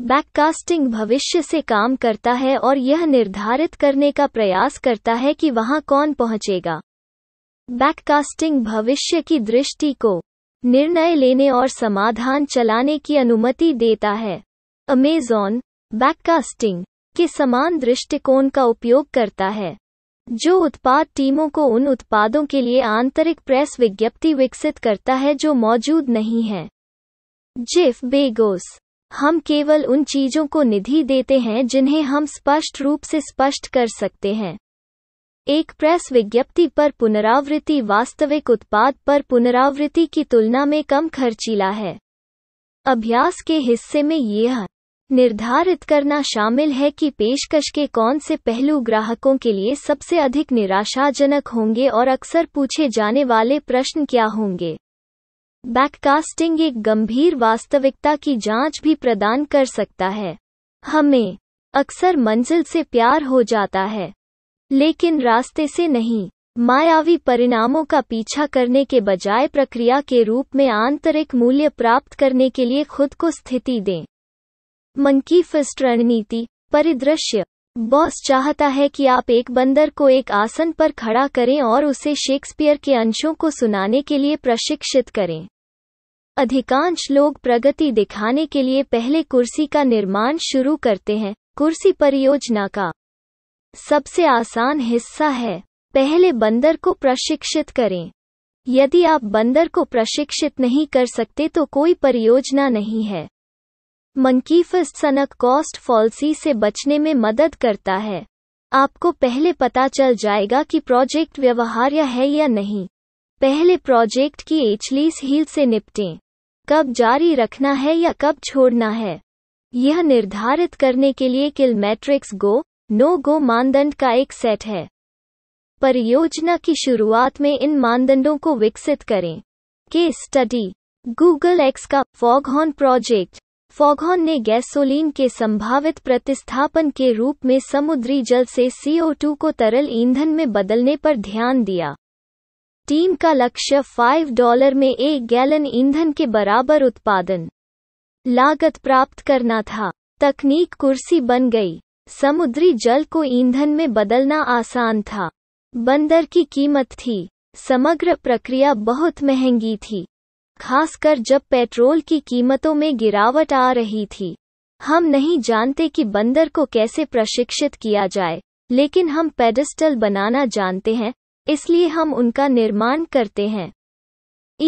बैककास्टिंग भविष्य से काम करता है और यह निर्धारित करने का प्रयास करता है कि वहां कौन पहुंचेगा बैककास्टिंग भविष्य की दृष्टि को निर्णय लेने और समाधान चलाने की अनुमति देता है अमेजॉन बैककास्टिंग के समान दृष्टिकोण का उपयोग करता है जो उत्पाद टीमों को उन उत्पादों के लिए आंतरिक प्रेस विज्ञप्ति विकसित करता है जो मौजूद नहीं है जिफ बेगोस हम केवल उन चीजों को निधि देते हैं जिन्हें हम स्पष्ट रूप से स्पष्ट कर सकते हैं एक प्रेस विज्ञप्ति पर पुनरावृत्ति वास्तविक उत्पाद पर पुनरावृत्ति की तुलना में कम खर्चीला है अभ्यास के हिस्से में यह निर्धारित करना शामिल है कि पेशकश के कौन से पहलू ग्राहकों के लिए सबसे अधिक निराशाजनक होंगे और अक्सर पूछे जाने वाले प्रश्न क्या होंगे बैककास्टिंग एक गंभीर वास्तविकता की जांच भी प्रदान कर सकता है हमें अक्सर मंजिल से प्यार हो जाता है लेकिन रास्ते से नहीं मायावी परिणामों का पीछा करने के बजाय प्रक्रिया के रूप में आंतरिक मूल्य प्राप्त करने के लिए खुद को स्थिति दें मंकी फिस्ट रणनीति परिदृश्य बॉस चाहता है कि आप एक बंदर को एक आसन पर खड़ा करें और उसे शेक्सपियर के अंशों को सुनाने के लिए प्रशिक्षित करें अधिकांश लोग प्रगति दिखाने के लिए पहले कुर्सी का निर्माण शुरू करते हैं कुर्सी परियोजना का सबसे आसान हिस्सा है पहले बंदर को प्रशिक्षित करें यदि आप बंदर को प्रशिक्षित नहीं कर सकते तो कोई परियोजना नहीं है मंकीफस्ट सनक कॉस्ट फॉल्सी से बचने में मदद करता है आपको पहले पता चल जाएगा कि प्रोजेक्ट व्यवहार्य है या नहीं पहले प्रोजेक्ट की एचलीस हील से निपटें कब जारी रखना है या कब छोड़ना है यह निर्धारित करने के लिए किल मैट्रिक्स गो नो गो मानदंड का एक सेट है परियोजना की शुरुआत में इन मानदंडों को विकसित करें केस स्टडी गूगल एक्स का फॉगहॉन प्रोजेक्ट फॉगहॉन ने गैसोलीन के संभावित प्रतिस्थापन के रूप में समुद्री जल से CO2 को तरल ईंधन में बदलने पर ध्यान दिया टीम का लक्ष्य 5 डॉलर में एक गैलन ईंधन के बराबर उत्पादन लागत प्राप्त करना था तकनीक कुर्सी बन गई समुद्री जल को ईंधन में बदलना आसान था बंदर की कीमत थी समग्र प्रक्रिया बहुत महंगी थी खासकर जब पेट्रोल की कीमतों में गिरावट आ रही थी हम नहीं जानते कि बंदर को कैसे प्रशिक्षित किया जाए लेकिन हम पेडस्टल बनाना जानते हैं इसलिए हम उनका निर्माण करते हैं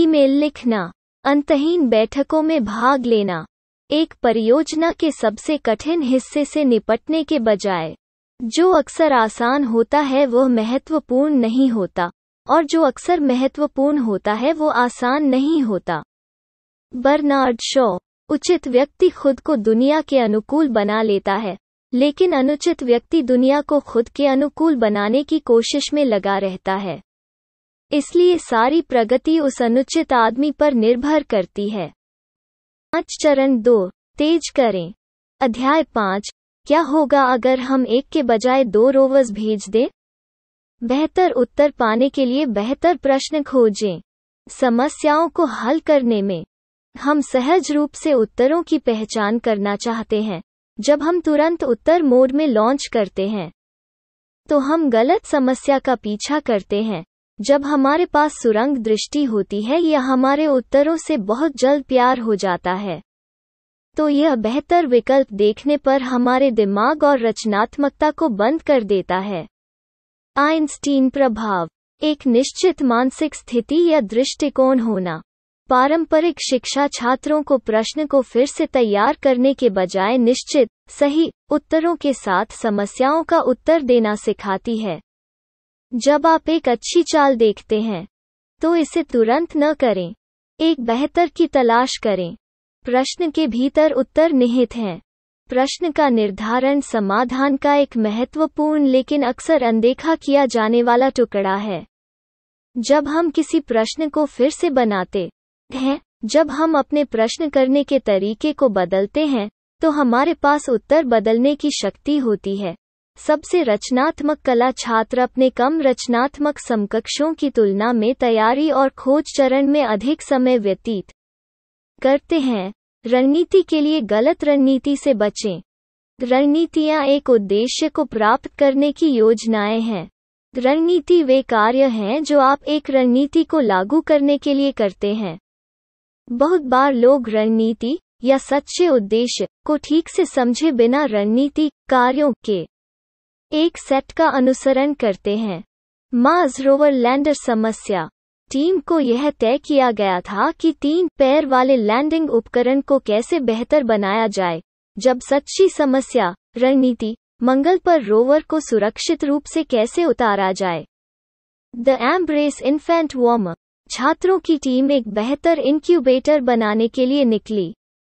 ईमेल लिखना अंतहीन बैठकों में भाग लेना एक परियोजना के सबसे कठिन हिस्से से निपटने के बजाय जो अक्सर आसान होता है वह महत्वपूर्ण नहीं होता और जो अक्सर महत्वपूर्ण होता है वो आसान नहीं होता बर्नार्ड शॉ उचित व्यक्ति खुद को दुनिया के अनुकूल बना लेता है लेकिन अनुचित व्यक्ति दुनिया को खुद के अनुकूल बनाने की कोशिश में लगा रहता है इसलिए सारी प्रगति उस अनुचित आदमी पर निर्भर करती है पांच चरण दो तेज करें अध्याय पांच क्या होगा अगर हम एक के बजाय दो रोवर्स भेज दें बेहतर उत्तर पाने के लिए बेहतर प्रश्न खोजें समस्याओं को हल करने में हम सहज रूप से उत्तरों की पहचान करना चाहते हैं जब हम तुरंत उत्तर मोड में लॉन्च करते हैं तो हम गलत समस्या का पीछा करते हैं जब हमारे पास सुरंग दृष्टि होती है या हमारे उत्तरों से बहुत जल्द प्यार हो जाता है तो यह बेहतर विकल्प देखने पर हमारे दिमाग और रचनात्मकता को बंद कर देता है आइंस्टीन प्रभाव एक निश्चित मानसिक स्थिति या दृष्टिकोण होना पारंपरिक शिक्षा छात्रों को प्रश्न को फिर से तैयार करने के बजाय निश्चित सही उत्तरों के साथ समस्याओं का उत्तर देना सिखाती है जब आप एक अच्छी चाल देखते हैं तो इसे तुरंत न करें एक बेहतर की तलाश करें प्रश्न के भीतर उत्तर निहित हैं प्रश्न का निर्धारण समाधान का एक महत्वपूर्ण लेकिन अक्सर अनदेखा किया जाने वाला टुकड़ा है जब हम किसी प्रश्न को फिर से बनाते हैं जब हम अपने प्रश्न करने के तरीके को बदलते हैं तो हमारे पास उत्तर बदलने की शक्ति होती है सबसे रचनात्मक कला छात्र अपने कम रचनात्मक समकक्षों की तुलना में तैयारी और खोज चरण में अधिक समय व्यतीत करते हैं रणनीति के लिए गलत रणनीति से बचें रणनीतियां एक उद्देश्य को प्राप्त करने की योजनाएं हैं रणनीति वे कार्य हैं जो आप एक रणनीति को लागू करने के लिए करते हैं बहुत बार लोग रणनीति या सच्चे उद्देश्य को ठीक से समझे बिना रणनीति कार्यों के एक सेट का अनुसरण करते हैं मार्स रोवर लैंडर समस्या टीम को यह तय किया गया था कि तीन पैर वाले लैंडिंग उपकरण को कैसे बेहतर बनाया जाए जब सच्ची समस्या रणनीति मंगल पर रोवर को सुरक्षित रूप से कैसे उतारा जाए द एम्ब्रेस इन्फेंट वार्म छात्रों की टीम एक बेहतर इंक्यूबेटर बनाने के लिए निकली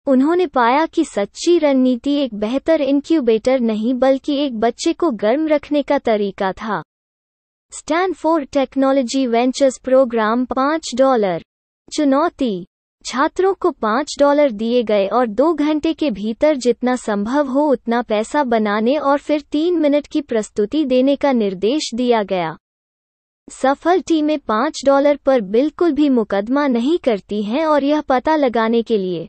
उन्होंने पाया कि सच्ची रणनीति एक बेहतर इनक्यूबेटर नहीं बल्कि एक बच्चे को गर्म रखने का तरीका था स्टैनफोर्ड टेक्नोलॉजी वेंचर्स प्रोग्राम पाँच डॉलर चुनौती छात्रों को पाँच डॉलर दिए गए और दो घंटे के भीतर जितना संभव हो उतना पैसा बनाने और फिर तीन मिनट की प्रस्तुति देने का निर्देश दिया गया सफल टीमें पाँच डॉलर पर बिल्कुल भी मुकदमा नहीं करती हैं और यह पता लगाने के लिए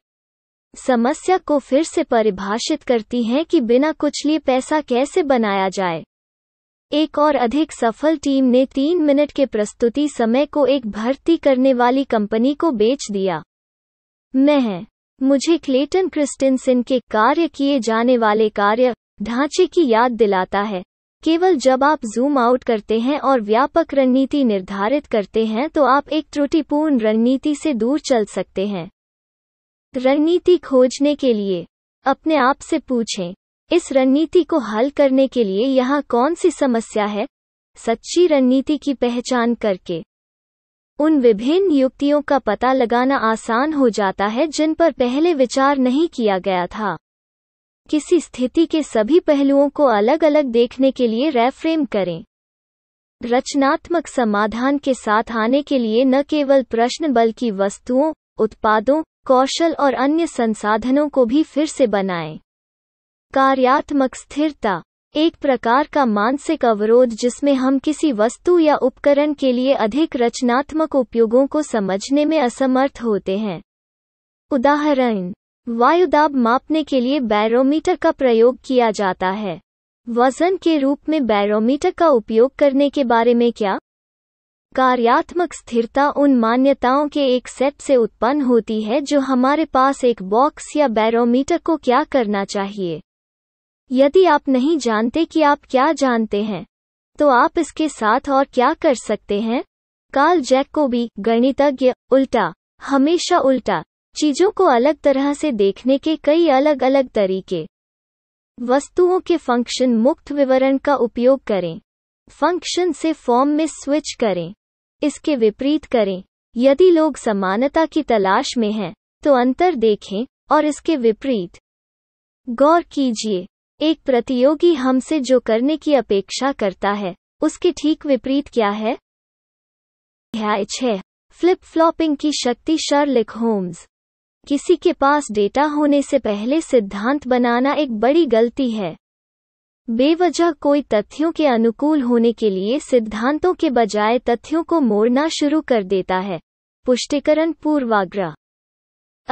समस्या को फिर से परिभाषित करती हैं कि बिना कुछ लिए पैसा कैसे बनाया जाए एक और अधिक सफल टीम ने तीन मिनट के प्रस्तुति समय को एक भर्ती करने वाली कंपनी को बेच दिया मैं मुझे क्लेटन क्रिस्टिनसन के कार्य किए जाने वाले कार्य ढांचे की याद दिलाता है केवल जब आप जूम आउट करते हैं और व्यापक रणनीति निर्धारित करते हैं तो आप एक त्रुटिपूर्ण रणनीति से दूर चल सकते हैं रणनीति खोजने के लिए अपने आप से पूछें इस रणनीति को हल करने के लिए यहाँ कौन सी समस्या है सच्ची रणनीति की पहचान करके उन विभिन्न युक्तियों का पता लगाना आसान हो जाता है जिन पर पहले विचार नहीं किया गया था किसी स्थिति के सभी पहलुओं को अलग अलग देखने के लिए रेफ्रेम करें रचनात्मक समाधान के साथ आने के लिए न केवल प्रश्न बल्कि वस्तुओं उत्पादों कौशल और अन्य संसाधनों को भी फिर से बनाएं कार्यात्मक स्थिरता एक प्रकार का मानसिक अवरोध जिसमें हम किसी वस्तु या उपकरण के लिए अधिक रचनात्मक उपयोगों को समझने में असमर्थ होते हैं उदाहरण वायुदाब मापने के लिए बैरोमीटर का प्रयोग किया जाता है वजन के रूप में बैरोमीटर का उपयोग करने के बारे में क्या कार्यात्मक स्थिरता उन मान्यताओं के एक सेट से उत्पन्न होती है जो हमारे पास एक बॉक्स या बैरोमीटर को क्या करना चाहिए यदि आप नहीं जानते कि आप क्या जानते हैं तो आप इसके साथ और क्या कर सकते हैं काल भी गणितज्ञ उल्टा हमेशा उल्टा चीजों को अलग तरह से देखने के कई अलग अलग तरीके वस्तुओं के फंक्शन मुक्त विवरण का उपयोग करें फंक्शन से फॉर्म में स्विच करें इसके विपरीत करें यदि लोग समानता की तलाश में हैं तो अंतर देखें और इसके विपरीत गौर कीजिए एक प्रतियोगी हमसे जो करने की अपेक्षा करता है उसके ठीक विपरीत क्या है फ्लिप फ्लॉपिंग की शक्ति शर्लिक होम्स किसी के पास डेटा होने से पहले सिद्धांत बनाना एक बड़ी गलती है बेवजह कोई तथ्यों के अनुकूल होने के लिए सिद्धांतों के बजाय तथ्यों को मोड़ना शुरू कर देता है पुष्टिकरण पूर्वाग्रह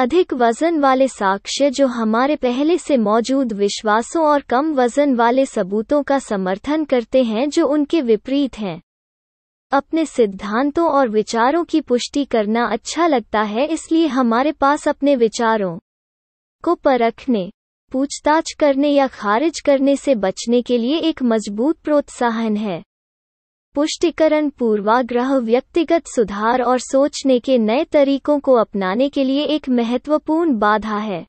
अधिक वजन वाले साक्ष्य जो हमारे पहले से मौजूद विश्वासों और कम वजन वाले सबूतों का समर्थन करते हैं जो उनके विपरीत हैं अपने सिद्धांतों और विचारों की पुष्टि करना अच्छा लगता है इसलिए हमारे पास अपने विचारों को परखने पूछताछ करने या खारिज करने से बचने के लिए एक मजबूत प्रोत्साहन है पुष्टिकरण पूर्वाग्रह व्यक्तिगत सुधार और सोचने के नए तरीकों को अपनाने के लिए एक महत्वपूर्ण बाधा है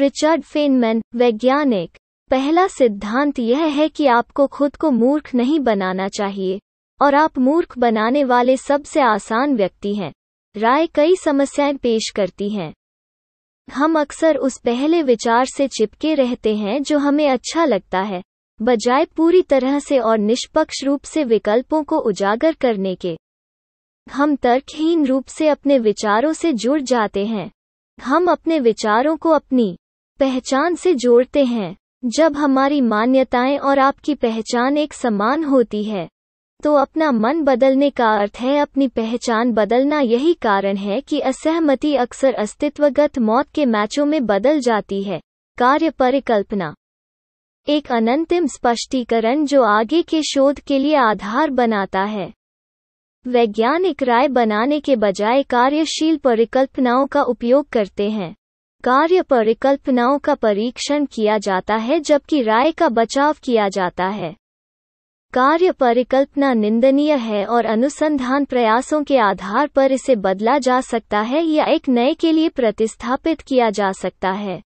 रिचर्ड फेनमैन वैज्ञानिक पहला सिद्धांत यह है कि आपको खुद को मूर्ख नहीं बनाना चाहिए और आप मूर्ख बनाने वाले सबसे आसान व्यक्ति हैं राय कई समस्याएं पेश करती हैं हम अक्सर उस पहले विचार से चिपके रहते हैं जो हमें अच्छा लगता है बजाय पूरी तरह से और निष्पक्ष रूप से विकल्पों को उजागर करने के हम तर्कहीन रूप से अपने विचारों से जुड़ जाते हैं हम अपने विचारों को अपनी पहचान से जोड़ते हैं जब हमारी मान्यताएं और आपकी पहचान एक समान होती है तो अपना मन बदलने का अर्थ है अपनी पहचान बदलना यही कारण है कि असहमति अक्सर अस्तित्वगत मौत के मैचों में बदल जाती है कार्य परिकल्पना एक अनंतिम स्पष्टीकरण जो आगे के शोध के लिए आधार बनाता है वैज्ञानिक राय बनाने के बजाय कार्यशील परिकल्पनाओं का उपयोग करते हैं कार्य परिकल्पनाओं का परीक्षण किया जाता है जबकि राय का बचाव किया जाता है कार्य परिकल्पना निंदनीय है और अनुसंधान प्रयासों के आधार पर इसे बदला जा सकता है या एक नए के लिए प्रतिस्थापित किया जा सकता है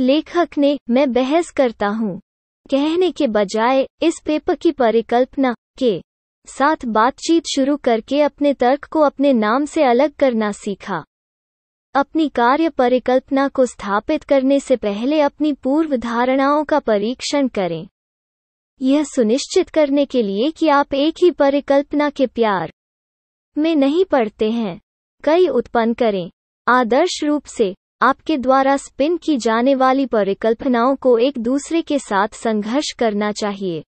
लेखक ने मैं बहस करता हूँ कहने के बजाय इस पेपर की परिकल्पना के साथ बातचीत शुरू करके अपने तर्क को अपने नाम से अलग करना सीखा अपनी कार्य परिकल्पना को स्थापित करने से पहले अपनी पूर्व धारणाओं का परीक्षण करें यह सुनिश्चित करने के लिए कि आप एक ही परिकल्पना के प्यार में नहीं पड़ते हैं कई उत्पन्न करें आदर्श रूप से आपके द्वारा स्पिन की जाने वाली परिकल्पनाओं को एक दूसरे के साथ संघर्ष करना चाहिए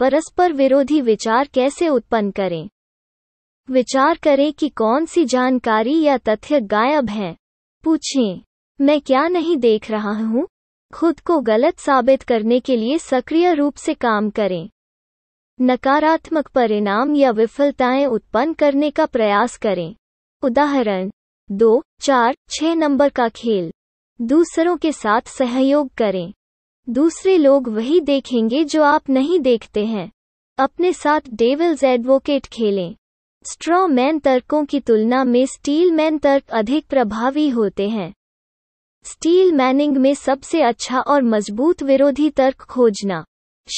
परस्पर विरोधी विचार कैसे उत्पन्न करें विचार करें कि कौन सी जानकारी या तथ्य गायब हैं पूछें मैं क्या नहीं देख रहा हूं खुद को गलत साबित करने के लिए सक्रिय रूप से काम करें नकारात्मक परिणाम या विफलताएं उत्पन्न करने का प्रयास करें उदाहरण दो चार छ नंबर का खेल दूसरों के साथ सहयोग करें दूसरे लोग वही देखेंगे जो आप नहीं देखते हैं अपने साथ डेविल्स एडवोकेट खेलें स्ट्रॉ मैन तर्कों की तुलना में स्टील मैन तर्क अधिक प्रभावी होते हैं स्टील मैनिंग में सबसे अच्छा और मजबूत विरोधी तर्क खोजना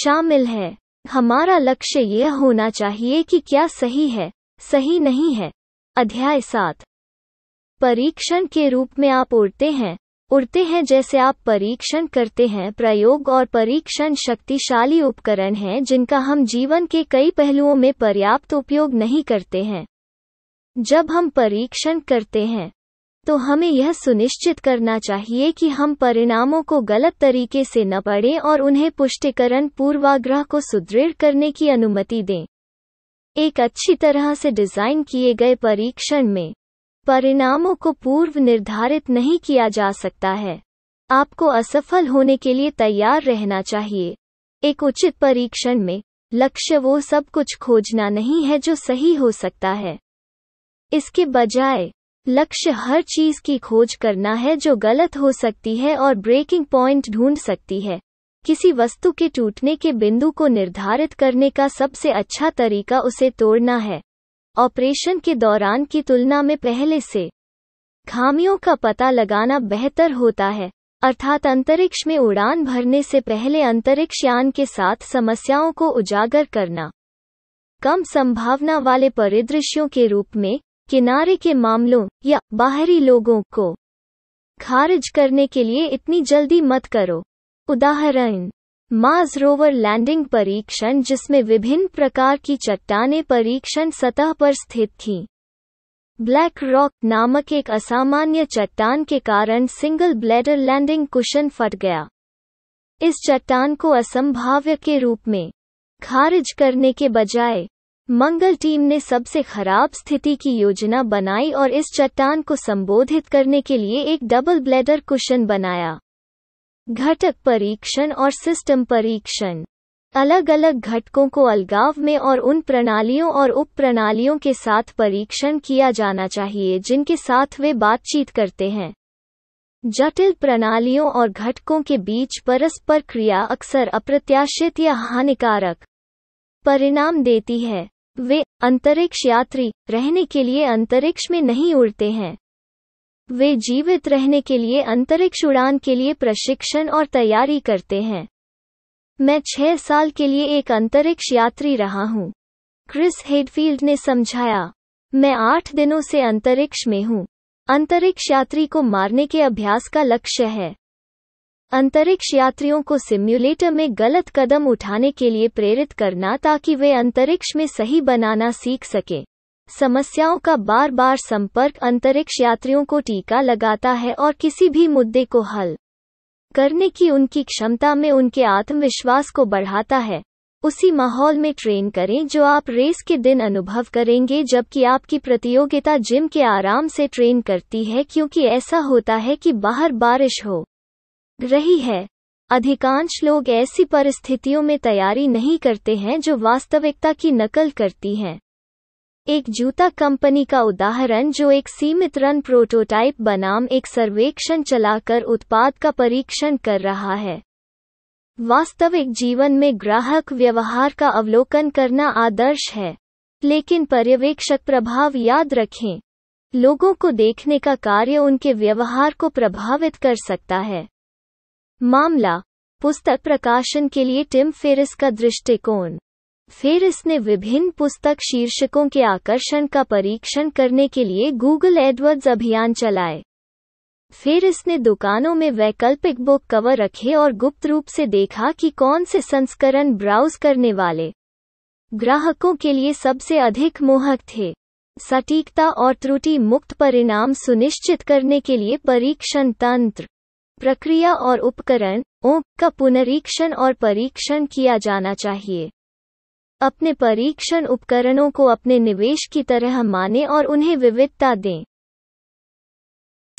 शामिल है हमारा लक्ष्य यह होना चाहिए कि क्या सही है सही नहीं है अध्याय सात परीक्षण के रूप में आप उड़ते हैं उड़ते हैं जैसे आप परीक्षण करते हैं प्रयोग और परीक्षण शक्तिशाली उपकरण हैं जिनका हम जीवन के कई पहलुओं में पर्याप्त उपयोग नहीं करते हैं जब हम परीक्षण करते हैं तो हमें यह सुनिश्चित करना चाहिए कि हम परिणामों को गलत तरीके से न पढ़ें और उन्हें पुष्टिकरण पूर्वाग्रह को सुदृढ़ करने की अनुमति दें एक अच्छी तरह से डिजाइन किए गए परीक्षण में परिणामों को पूर्व निर्धारित नहीं किया जा सकता है आपको असफल होने के लिए तैयार रहना चाहिए एक उचित परीक्षण में लक्ष्य वो सब कुछ खोजना नहीं है जो सही हो सकता है इसके बजाय लक्ष्य हर चीज की खोज करना है जो गलत हो सकती है और ब्रेकिंग पॉइंट ढूंढ सकती है किसी वस्तु के टूटने के बिंदु को निर्धारित करने का सबसे अच्छा तरीका उसे तोड़ना है ऑपरेशन के दौरान की तुलना में पहले से खामियों का पता लगाना बेहतर होता है अर्थात अंतरिक्ष में उड़ान भरने से पहले अंतरिक्ष यान के साथ समस्याओं को उजागर करना कम संभावना वाले परिदृश्यों के रूप में किनारे के मामलों या बाहरी लोगों को खारिज करने के लिए इतनी जल्दी मत करो उदाहरण मार्स रोवर लैंडिंग परीक्षण जिसमें विभिन्न प्रकार की चट्टाने परीक्षण सतह पर स्थित थीं ब्लैक रॉक नामक एक असामान्य चट्टान के कारण सिंगल ब्लेडर लैंडिंग कुशन फट गया इस चट्टान को असंभाव्य के रूप में खारिज करने के बजाय मंगल टीम ने सबसे खराब स्थिति की योजना बनाई और इस चट्टान को संबोधित करने के लिए एक डबल ब्लेडर कुशन बनाया घटक परीक्षण और सिस्टम परीक्षण अलग अलग घटकों को अलगाव में और उन प्रणालियों और उप प्रणालियों के साथ परीक्षण किया जाना चाहिए जिनके साथ वे बातचीत करते हैं जटिल प्रणालियों और घटकों के बीच परस्पर क्रिया अक्सर अप्रत्याशित या हानिकारक परिणाम देती है वे अंतरिक्ष यात्री रहने के लिए अंतरिक्ष में नहीं उड़ते हैं वे जीवित रहने के लिए अंतरिक्ष उड़ान के लिए प्रशिक्षण और तैयारी करते हैं मैं छह साल के लिए एक अंतरिक्ष यात्री रहा हूं। क्रिस हेडफील्ड ने समझाया मैं आठ दिनों से अंतरिक्ष में हूं। अंतरिक्ष यात्री को मारने के अभ्यास का लक्ष्य है अंतरिक्ष यात्रियों को सिम्युलेटर में गलत कदम उठाने के लिए प्रेरित करना ताकि वे अंतरिक्ष में सही बनाना सीख सकें समस्याओं का बार बार संपर्क अंतरिक्ष यात्रियों को टीका लगाता है और किसी भी मुद्दे को हल करने की उनकी क्षमता में उनके आत्मविश्वास को बढ़ाता है उसी माहौल में ट्रेन करें जो आप रेस के दिन अनुभव करेंगे जबकि आपकी प्रतियोगिता जिम के आराम से ट्रेन करती है क्योंकि ऐसा होता है कि बाहर बारिश हो रही है अधिकांश लोग ऐसी परिस्थितियों में तैयारी नहीं करते हैं जो वास्तविकता की नकल करती हैं एक जूता कंपनी का उदाहरण जो एक सीमित रन प्रोटोटाइप बनाम एक सर्वेक्षण चलाकर उत्पाद का परीक्षण कर रहा है वास्तविक जीवन में ग्राहक व्यवहार का अवलोकन करना आदर्श है लेकिन पर्यवेक्षक प्रभाव याद रखें लोगों को देखने का कार्य उनके व्यवहार को प्रभावित कर सकता है मामला पुस्तक प्रकाशन के लिए टिम फेरिस का दृष्टिकोण फेरिस ने विभिन्न पुस्तक शीर्षकों के आकर्षण का परीक्षण करने के लिए गूगल एडवर्ड्स अभियान चलाए फेरिस ने दुकानों में वैकल्पिक बुक कवर रखे और गुप्त रूप से देखा कि कौन से संस्करण ब्राउज करने वाले ग्राहकों के लिए सबसे अधिक मोहक थे सटीकता और त्रुटि मुक्त परिणाम सुनिश्चित करने के लिए परीक्षण तंत्र प्रक्रिया और उपकरण ओंक का पुनरीक्षण और परीक्षण किया जाना चाहिए अपने परीक्षण उपकरणों को अपने निवेश की तरह माने और उन्हें विविधता दें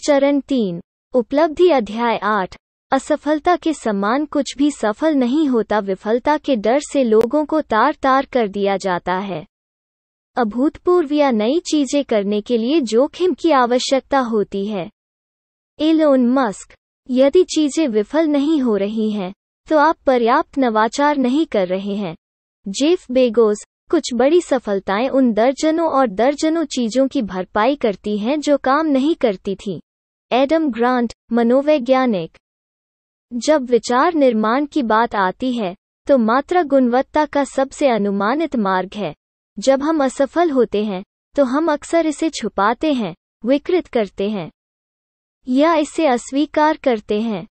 चरण तीन उपलब्धि अध्याय आठ असफलता के समान कुछ भी सफल नहीं होता विफलता के डर से लोगों को तार तार कर दिया जाता है अभूतपूर्व या नई चीजें करने के लिए जोखिम की आवश्यकता होती है एलोन मस्क यदि चीजें विफल नहीं हो रही हैं तो आप पर्याप्त नवाचार नहीं कर रहे हैं जेफ बेगोस कुछ बड़ी सफलताएं उन दर्जनों और दर्जनों चीजों की भरपाई करती हैं जो काम नहीं करती थी एडम ग्रांट मनोवैज्ञानिक जब विचार निर्माण की बात आती है तो मात्रा गुणवत्ता का सबसे अनुमानित मार्ग है जब हम असफल होते हैं तो हम अक्सर इसे छुपाते हैं विकृत करते हैं या इसे अस्वीकार करते हैं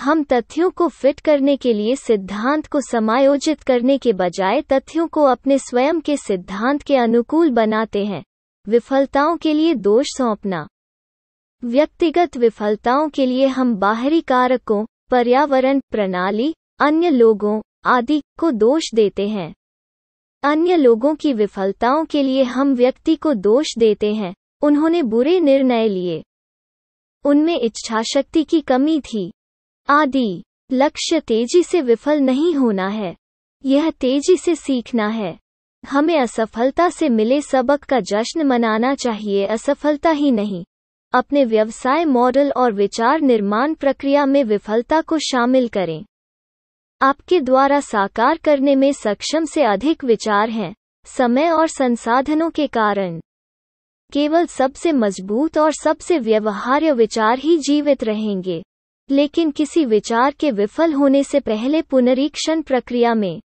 हम तथ्यों को फिट करने के लिए सिद्धांत को समायोजित करने के बजाय तथ्यों को अपने स्वयं के सिद्धांत के अनुकूल बनाते हैं विफलताओं के लिए दोष सौंपना व्यक्तिगत विफलताओं के लिए हम बाहरी कारकों पर्यावरण प्रणाली अन्य लोगों आदि को दोष देते हैं अन्य लोगों की विफलताओं के लिए हम व्यक्ति को दोष देते हैं उन्होंने बुरे निर्णय लिए उनमें इच्छाशक्ति की कमी थी आदि लक्ष्य तेजी से विफल नहीं होना है यह तेजी से सीखना है हमें असफलता से मिले सबक का जश्न मनाना चाहिए असफलता ही नहीं अपने व्यवसाय मॉडल और विचार निर्माण प्रक्रिया में विफलता को शामिल करें आपके द्वारा साकार करने में सक्षम से अधिक विचार हैं समय और संसाधनों के कारण केवल सबसे मजबूत और सबसे व्यवहार्य विचार ही जीवित रहेंगे लेकिन किसी विचार के विफल होने से पहले पुनरीक्षण प्रक्रिया में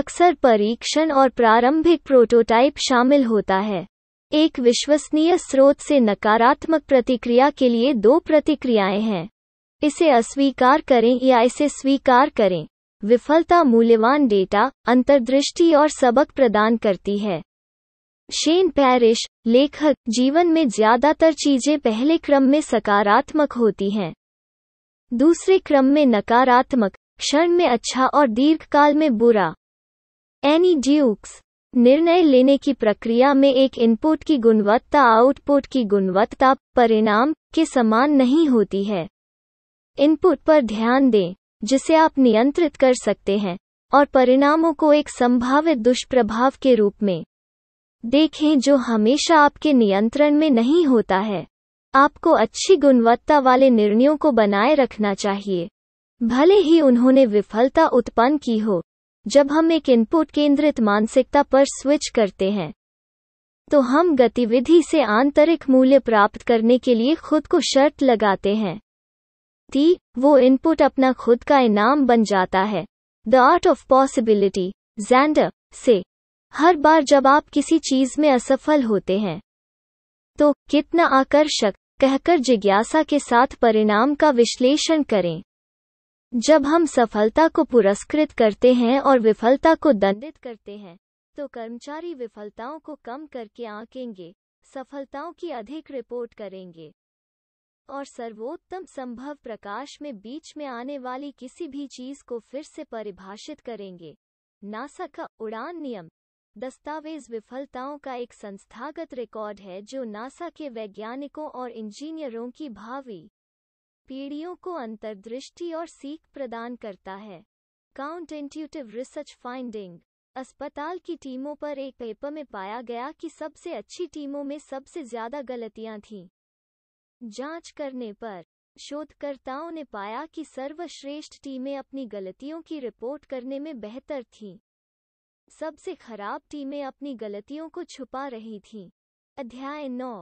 अक्सर परीक्षण और प्रारंभिक प्रोटोटाइप शामिल होता है एक विश्वसनीय स्रोत से नकारात्मक प्रतिक्रिया के लिए दो प्रतिक्रियाएं हैं इसे अस्वीकार करें या इसे स्वीकार करें विफलता मूल्यवान डेटा अंतर्दृष्टि और सबक प्रदान करती है शेन पैरिश लेखक जीवन में ज्यादातर चीजें पहले क्रम में सकारात्मक होती हैं दूसरे क्रम में नकारात्मक क्षण में अच्छा और दीर्घकाल में बुरा एनी ड्यूक्स निर्णय लेने की प्रक्रिया में एक इनपुट की गुणवत्ता आउटपुट की गुणवत्ता परिणाम के समान नहीं होती है इनपुट पर ध्यान दें जिसे आप नियंत्रित कर सकते हैं और परिणामों को एक संभावित दुष्प्रभाव के रूप में देखें जो हमेशा आपके नियंत्रण में नहीं होता है आपको अच्छी गुणवत्ता वाले निर्णयों को बनाए रखना चाहिए भले ही उन्होंने विफलता उत्पन्न की हो जब हम एक इनपुट केंद्रित मानसिकता पर स्विच करते हैं तो हम गतिविधि से आंतरिक मूल्य प्राप्त करने के लिए खुद को शर्त लगाते हैं ती वो इनपुट अपना खुद का इनाम बन जाता है द आर्ट ऑफ पॉसिबिलिटी जैंड से हर बार जब आप किसी चीज में असफल होते हैं तो कितना आकर्षक कहकर जिज्ञासा के साथ परिणाम का विश्लेषण करें जब हम सफलता को पुरस्कृत करते हैं और विफलता को दंडित करते हैं तो कर्मचारी विफलताओं को कम करके आंकेंगे सफलताओं की अधिक रिपोर्ट करेंगे और सर्वोत्तम संभव प्रकाश में बीच में आने वाली किसी भी चीज को फिर से परिभाषित करेंगे नासा का उड़ान नियम दस्तावेज विफलताओं का एक संस्थागत रिकॉर्ड है जो नासा के वैज्ञानिकों और इंजीनियरों की भावी पीढ़ियों को अंतर्दृष्टि और सीख प्रदान करता है काउंट इंट्यूटिव रिसर्च फाइंडिंग अस्पताल की टीमों पर एक पेपर में पाया गया कि सबसे अच्छी टीमों में सबसे ज्यादा गलतियां थीं जांच करने पर शोधकर्ताओं ने पाया कि सर्वश्रेष्ठ टीमें अपनी गलतियों की रिपोर्ट करने में बेहतर थीं सबसे खराब टीमें अपनी गलतियों को छुपा रही थीं। अध्याय नौ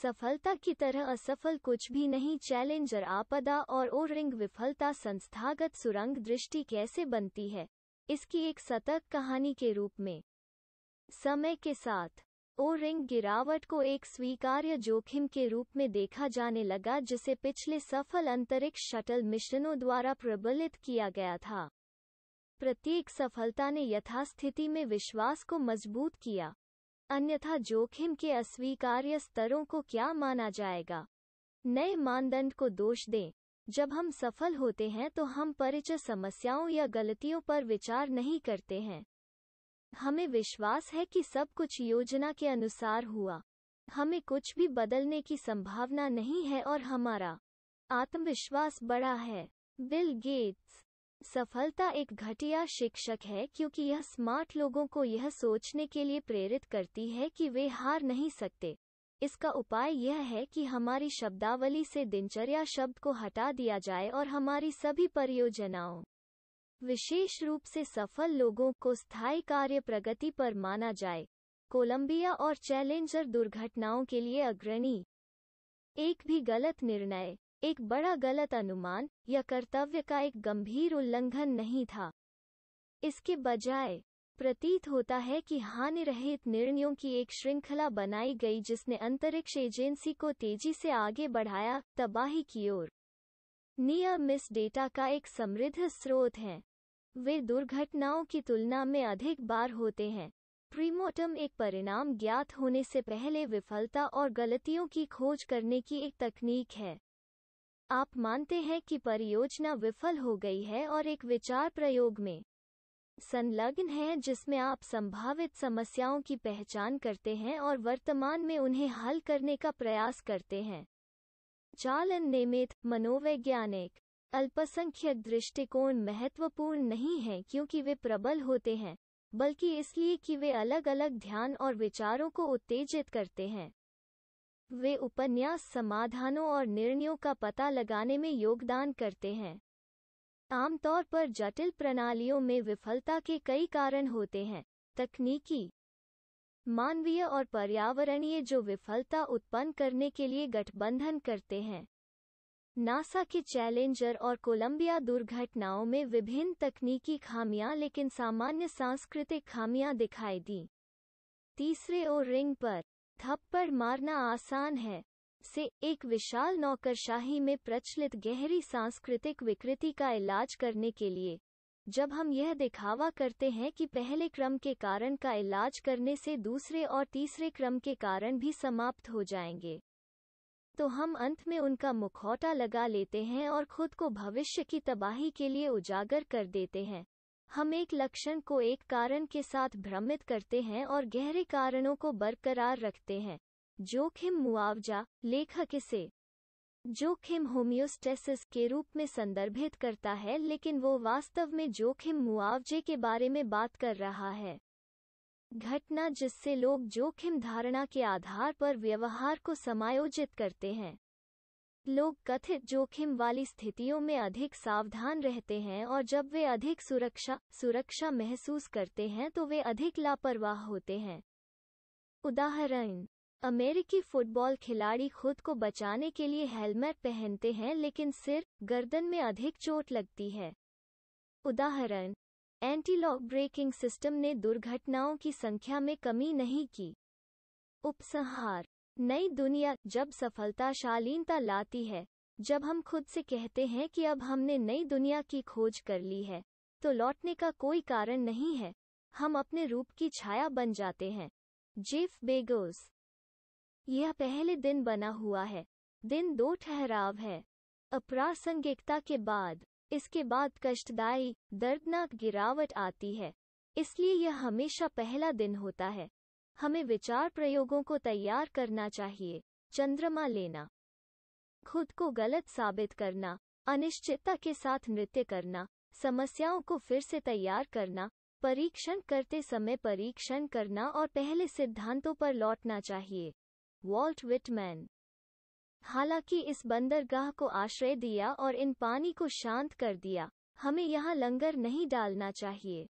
सफलता की तरह असफल कुछ भी नहीं चैलेंजर आपदा और ओ रिंग विफलता संस्थागत सुरंग दृष्टि कैसे बनती है इसकी एक सतर्क कहानी के रूप में समय के साथ ओ रिंग गिरावट को एक स्वीकार्य जोखिम के रूप में देखा जाने लगा जिसे पिछले सफल अंतरिक्ष शटल मिशनों द्वारा प्रबलित किया गया था प्रत्येक सफलता ने यथास्थिति में विश्वास को मजबूत किया अन्यथा जोखिम के अस्वीकार्य स्तरों को क्या माना जाएगा नए मानदंड को दोष दें जब हम सफल होते हैं तो हम परिचय समस्याओं या गलतियों पर विचार नहीं करते हैं हमें विश्वास है कि सब कुछ योजना के अनुसार हुआ हमें कुछ भी बदलने की संभावना नहीं है और हमारा आत्मविश्वास बड़ा है बिल गेट्स सफलता एक घटिया शिक्षक है क्योंकि यह स्मार्ट लोगों को यह सोचने के लिए प्रेरित करती है कि वे हार नहीं सकते इसका उपाय यह है कि हमारी शब्दावली से दिनचर्या शब्द को हटा दिया जाए और हमारी सभी परियोजनाओं विशेष रूप से सफल लोगों को स्थायी कार्य प्रगति पर माना जाए कोलंबिया और चैलेंजर दुर्घटनाओं के लिए अग्रणी एक भी गलत निर्णय एक बड़ा गलत अनुमान या कर्तव्य का एक गंभीर उल्लंघन नहीं था इसके बजाय प्रतीत होता है कि हानिरहित निर्णयों की एक श्रृंखला बनाई गई जिसने अंतरिक्ष एजेंसी को तेजी से आगे बढ़ाया तबाही की ओर नियम मिस डेटा का एक समृद्ध स्रोत है वे दुर्घटनाओं की तुलना में अधिक बार होते हैं प्रीमोटम एक परिणाम ज्ञात होने से पहले विफलता और गलतियों की खोज करने की एक तकनीक है आप मानते हैं कि परियोजना विफल हो गई है और एक विचार प्रयोग में संलग्न है जिसमें आप संभावित समस्याओं की पहचान करते हैं और वर्तमान में उन्हें हल करने का प्रयास करते हैं चालन निमित मनोवैज्ञानिक अल्पसंख्यक दृष्टिकोण महत्वपूर्ण नहीं है क्योंकि वे प्रबल होते हैं बल्कि इसलिए कि वे अलग अलग ध्यान और विचारों को उत्तेजित करते हैं वे उपन्यास समाधानों और निर्णयों का पता लगाने में योगदान करते हैं आमतौर पर जटिल प्रणालियों में विफलता के कई कारण होते हैं तकनीकी मानवीय और पर्यावरणीय जो विफलता उत्पन्न करने के लिए गठबंधन करते हैं नासा के चैलेंजर और कोलंबिया दुर्घटनाओं में विभिन्न तकनीकी खामियां लेकिन सामान्य सांस्कृतिक खामियां दिखाई दी तीसरे ओर रिंग पर थप्पड़ मारना आसान है से एक विशाल नौकरशाही में प्रचलित गहरी सांस्कृतिक विकृति का इलाज करने के लिए जब हम यह दिखावा करते हैं कि पहले क्रम के कारण का इलाज करने से दूसरे और तीसरे क्रम के कारण भी समाप्त हो जाएंगे तो हम अंत में उनका मुखौटा लगा लेते हैं और खुद को भविष्य की तबाही के लिए उजागर कर देते हैं हम एक लक्षण को एक कारण के साथ भ्रमित करते हैं और गहरे कारणों को बरकरार रखते हैं जोखिम मुआवजा लेखक इसे जोखिम होम्योस्टेसिस के रूप में संदर्भित करता है लेकिन वो वास्तव में जोखिम मुआवजे के बारे में बात कर रहा है घटना जिससे लोग जोखिम धारणा के आधार पर व्यवहार को समायोजित करते हैं लोग कथित जोखिम वाली स्थितियों में अधिक सावधान रहते हैं और जब वे अधिक सुरक्षा सुरक्षा महसूस करते हैं तो वे अधिक लापरवाह होते हैं उदाहरण अमेरिकी फुटबॉल खिलाड़ी खुद को बचाने के लिए हेलमेट पहनते हैं लेकिन सिर गर्दन में अधिक चोट लगती है उदाहरण एंटीलॉक ब्रेकिंग सिस्टम ने दुर्घटनाओं की संख्या में कमी नहीं की उपसंहार नई दुनिया जब सफलताशालीनता लाती है जब हम खुद से कहते हैं कि अब हमने नई दुनिया की खोज कर ली है तो लौटने का कोई कारण नहीं है हम अपने रूप की छाया बन जाते हैं जेफ बेगोस यह पहले दिन बना हुआ है दिन दो ठहराव है अप्रासंगिकता के बाद इसके बाद कष्टदायी दर्दनाक गिरावट आती है इसलिए यह हमेशा पहला दिन होता है हमें विचार प्रयोगों को तैयार करना चाहिए चंद्रमा लेना खुद को गलत साबित करना अनिश्चितता के साथ नृत्य करना समस्याओं को फिर से तैयार करना परीक्षण करते समय परीक्षण करना और पहले सिद्धांतों पर लौटना चाहिए वॉल्ट विटमैन हालांकि इस बंदरगाह को आश्रय दिया और इन पानी को शांत कर दिया हमें यहाँ लंगर नहीं डालना चाहिए